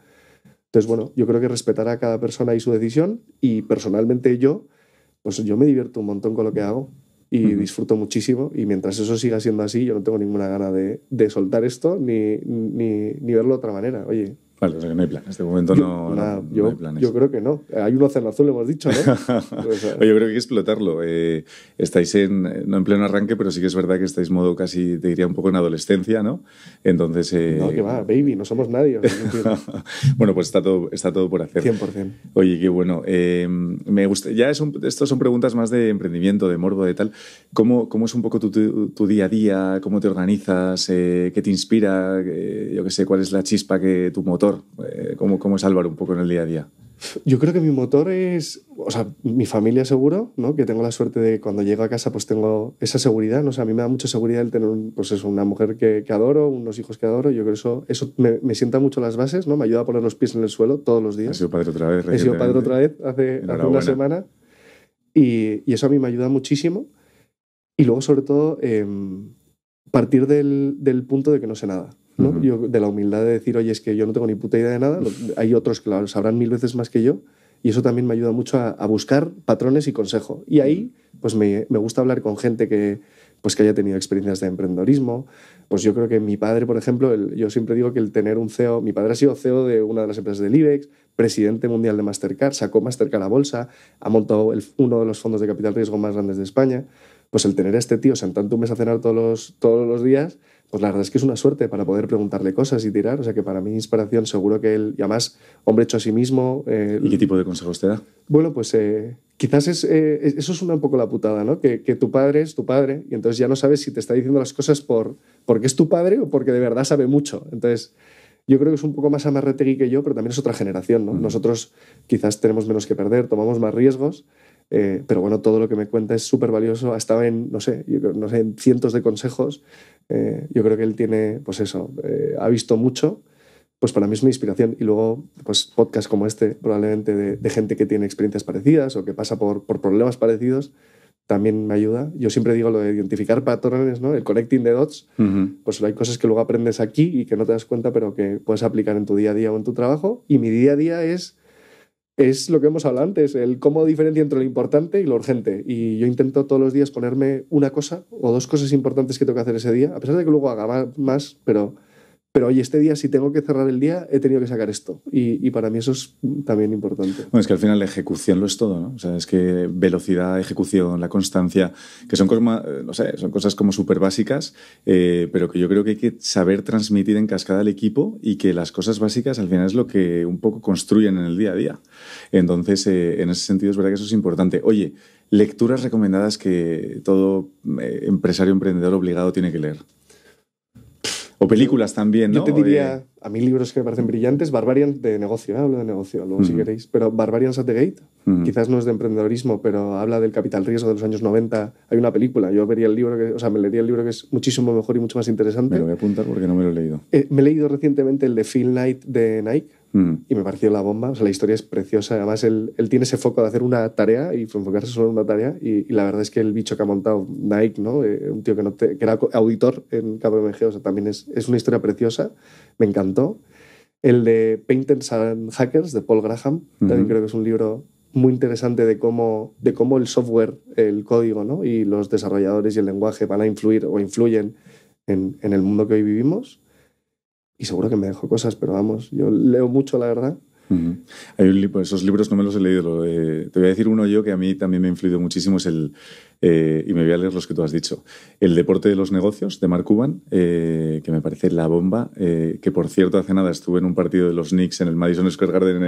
Entonces, bueno, yo creo que respetar a cada persona y su decisión y personalmente yo, pues yo me divierto un montón con lo que hago y disfruto muchísimo y mientras eso siga siendo así, yo no tengo ninguna gana de, soltar esto ni, ni, ni verlo de otra manera. Oye, Vale, no hay planes. este momento no, yo, hay planes. Yo creo que no. Hay uno en azul, hemos dicho, ¿no? Pues, eh. yo creo que hay que explotarlo. Eh, estáis en, no en pleno arranque, pero sí que es verdad que estáis modo casi, te diría, un poco en adolescencia, ¿no? Entonces... Eh, no, que va, baby, no somos nadie. bueno, pues está todo, está todo por hacer. 100%. Oye, qué bueno. Eh, me gusta, ya es son preguntas más de emprendimiento, de morbo, de tal. ¿Cómo, cómo es un poco tu, tu día a día? ¿Cómo te organizas? ¿Qué te inspira? yo qué sé, ¿cuál es la chispa que tu motor como eh, ¿Cómo, ¿Cómo es Álvaro un poco en el día a día? Yo creo que mi motor es, o sea, mi familia seguro, ¿no? Que tengo la suerte de cuando llego a casa pues tengo esa seguridad, ¿no? O sea, a mí me da mucha seguridad el tener, pues eso, una mujer que, adoro, unos hijos que adoro. Yo creo que eso, eso me, sienta mucho las bases, ¿no? Me ayuda a poner los pies en el suelo todos los días. He sido padre otra vez. He sido padre otra vez hace, hace una semana. Y, y, eso a mí me ayuda muchísimo. Y luego, sobre todo... Em, partir del, punto de que no sé nada. de la humildad de decir, oye, es que yo no tengo ni puta idea de nada, hay otros que lo sabrán mil veces más que yo, y eso también me ayuda mucho a, buscar patrones y consejo. Y ahí, pues me, gusta hablar con gente que, pues que haya tenido experiencias de emprendedorismo. Pues yo creo que mi padre, por ejemplo, yo siempre digo que el tener un CEO, mi padre ha sido CEO de una de las empresas del IBEX, presidente mundial de Mastercard, sacó Mastercard a la bolsa, ha montado uno de los fondos de capital riesgo más grandes de España pues el tener a este tío sentado en tu mesa a cenar todos los, todos los días, pues la verdad es que es una suerte para poder preguntarle cosas y tirar. O sea que para mí inspiración seguro que él, y además, hombre hecho a sí mismo. Eh, ¿Y qué tipo de consejos te da? Bueno, pues eh, quizás eh, es, eso es un poco la putada, ¿no? Que, tu padre es tu padre y entonces ya no sabes si te está diciendo las cosas por, porque es tu padre o porque de verdad sabe mucho. Entonces... Yo creo que es un poco más amarretegui que yo, pero también es otra generación, ¿no? Nosotros quizás tenemos menos que perder, tomamos más riesgos, eh, pero bueno, todo lo que me cuenta es súper valioso. Ha estado en, no sé, no sé, en cientos de consejos. Eh, yo creo que él tiene, pues eso, eh, ha visto mucho. Pues para mí es una inspiración. Y luego, pues podcasts como este, probablemente de, gente que tiene experiencias parecidas o que pasa por, por problemas parecidos, también me ayuda. Yo siempre digo lo de identificar patrones, ¿no? El connecting de dots. Pues hay cosas que luego aprendes aquí y que no te das cuenta, pero que puedes aplicar en tu día a día o en tu trabajo. Y mi día a día es es lo que hemos hablado antes, el cómo diferencia entre lo importante y lo urgente. Y yo intento todos los días ponerme una cosa o dos cosas importantes que tengo que hacer ese día, a pesar de que luego haga más, pero pero hoy este día, si tengo que cerrar el día, he tenido que sacar esto. Y, para mí eso es también importante. Bueno, es que al final la ejecución lo es todo, ¿no? O sea, es que velocidad, ejecución, la constancia, que son, eh, son cosas como súper básicas, eh, pero que yo creo que hay que saber transmitir en cascada al equipo y que las cosas básicas al final es lo que un poco construyen en el día a día. Entonces, eh, en ese sentido es verdad que eso es importante. Oye, lecturas recomendadas que todo empresario emprendedor obligado tiene que leer. O películas también, ¿no? Yo te diría, a mí libros que me parecen brillantes, Barbarian de negocio, ¿eh? hablo de negocio, luego si queréis, pero Barbarians at the Gate, quizás no es de emprendedorismo, pero habla del capital riesgo de los años 90, hay una película, yo vería el libro, que, o sea, me leería el libro que es muchísimo mejor y mucho más interesante. Me lo voy a apuntar porque no me lo he leído. Eh, me he leído recientemente el de Phil Knight de Nike, Mm. Y me pareció la bomba. sea, la historia es preciosa. Además, él, tiene ese foco de hacer una tarea y enfocarse solo en una tarea. Y, la verdad es que el bicho que ha montado Nike, ¿no? Eh, un tío que, no que era auditor en KPMG, o sea, también es, una historia preciosa. Me encantó. El de Painters and Hackers, de Paul Graham, también creo que es un libro muy interesante de cómo, de cómo el software, el código ¿no? y los desarrolladores y el lenguaje van a influir o influyen en el mundo que hoy vivimos. Y seguro que me dejo cosas, pero vamos, yo leo mucho, la verdad. Hay un, esos libros no me los he leído. te voy a decir uno yo que a mí también me ha influido muchísimo, es el, eh, y me voy a leer los que tú has dicho, El deporte de los negocios de Mark Cuban, eh, que me parece la bomba, eh, que por cierto hace nada estuve en un partido de los Knicks en el Madison Square Garden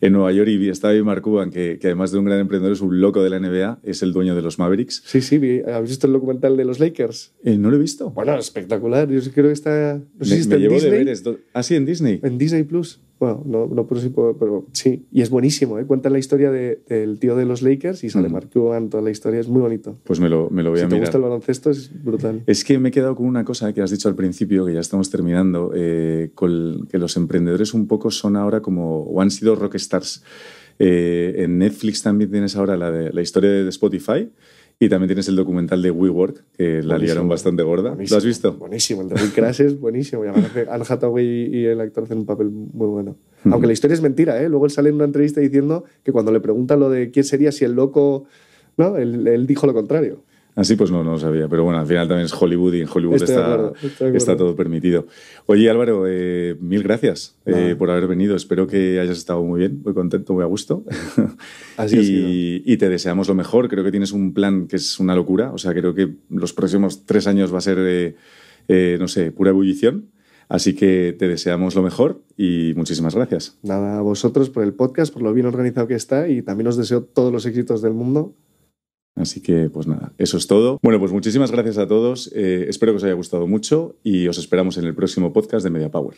en, Nueva York y estaba ahí Mark Cuban, que, además de un gran emprendedor es un loco de la NBA, es el dueño de los Mavericks. Sí, sí, ¿habéis visto el documental de los Lakers? no lo he visto. Bueno, espectacular, yo creo que está... No está llevo de ¿Ah, sí, en Disney? En Disney Plus. Bueno, no, no pero, pero sí. Y es buenísimo, ¿eh? Cuenta la historia del tío de los Lakers y sale Mark toda la historia. Es muy bonito. Pues me lo, me lo voy a mirar. Me te gusta el baloncesto, es brutal. Es que me he quedado con una cosa que has dicho al principio, que ya estamos terminando, eh, que los emprendedores un poco son ahora como, o han sido rockstars. Eh, en Netflix también tienes ahora la, la historia de Spotify y también tienes el documental de WeWork, que la liaron bastante gorda. ¿Lo has visto? Buenísimo, el de Will Crash es buenísimo. Y Al Hathaway y el actor hacen un papel muy bueno. Aunque la historia es mentira, ¿eh? Luego él sale en una entrevista diciendo que cuando le preguntan lo de quién sería si el loco... No, él dijo lo contrario. Así pues no, no lo sabía, pero bueno, al final también es Hollywood y en Hollywood está, todo permitido. Oye Álvaro, eh, mil gracias eh, por haber venido, espero que hayas estado muy bien, muy contento, muy a gusto. Así y, y te deseamos lo mejor, creo que tienes un plan que es una locura, o sea, creo que los próximos tres años va a ser, eh, no sé, pura ebullición. Así que te deseamos lo mejor y muchísimas gracias. Nada, a vosotros por el podcast, por lo bien organizado que está y también os deseo todos los éxitos del mundo Así que, pues nada, eso es todo. Bueno, pues muchísimas gracias a todos. Eh, espero que os haya gustado mucho y os esperamos en el próximo podcast de Media Power.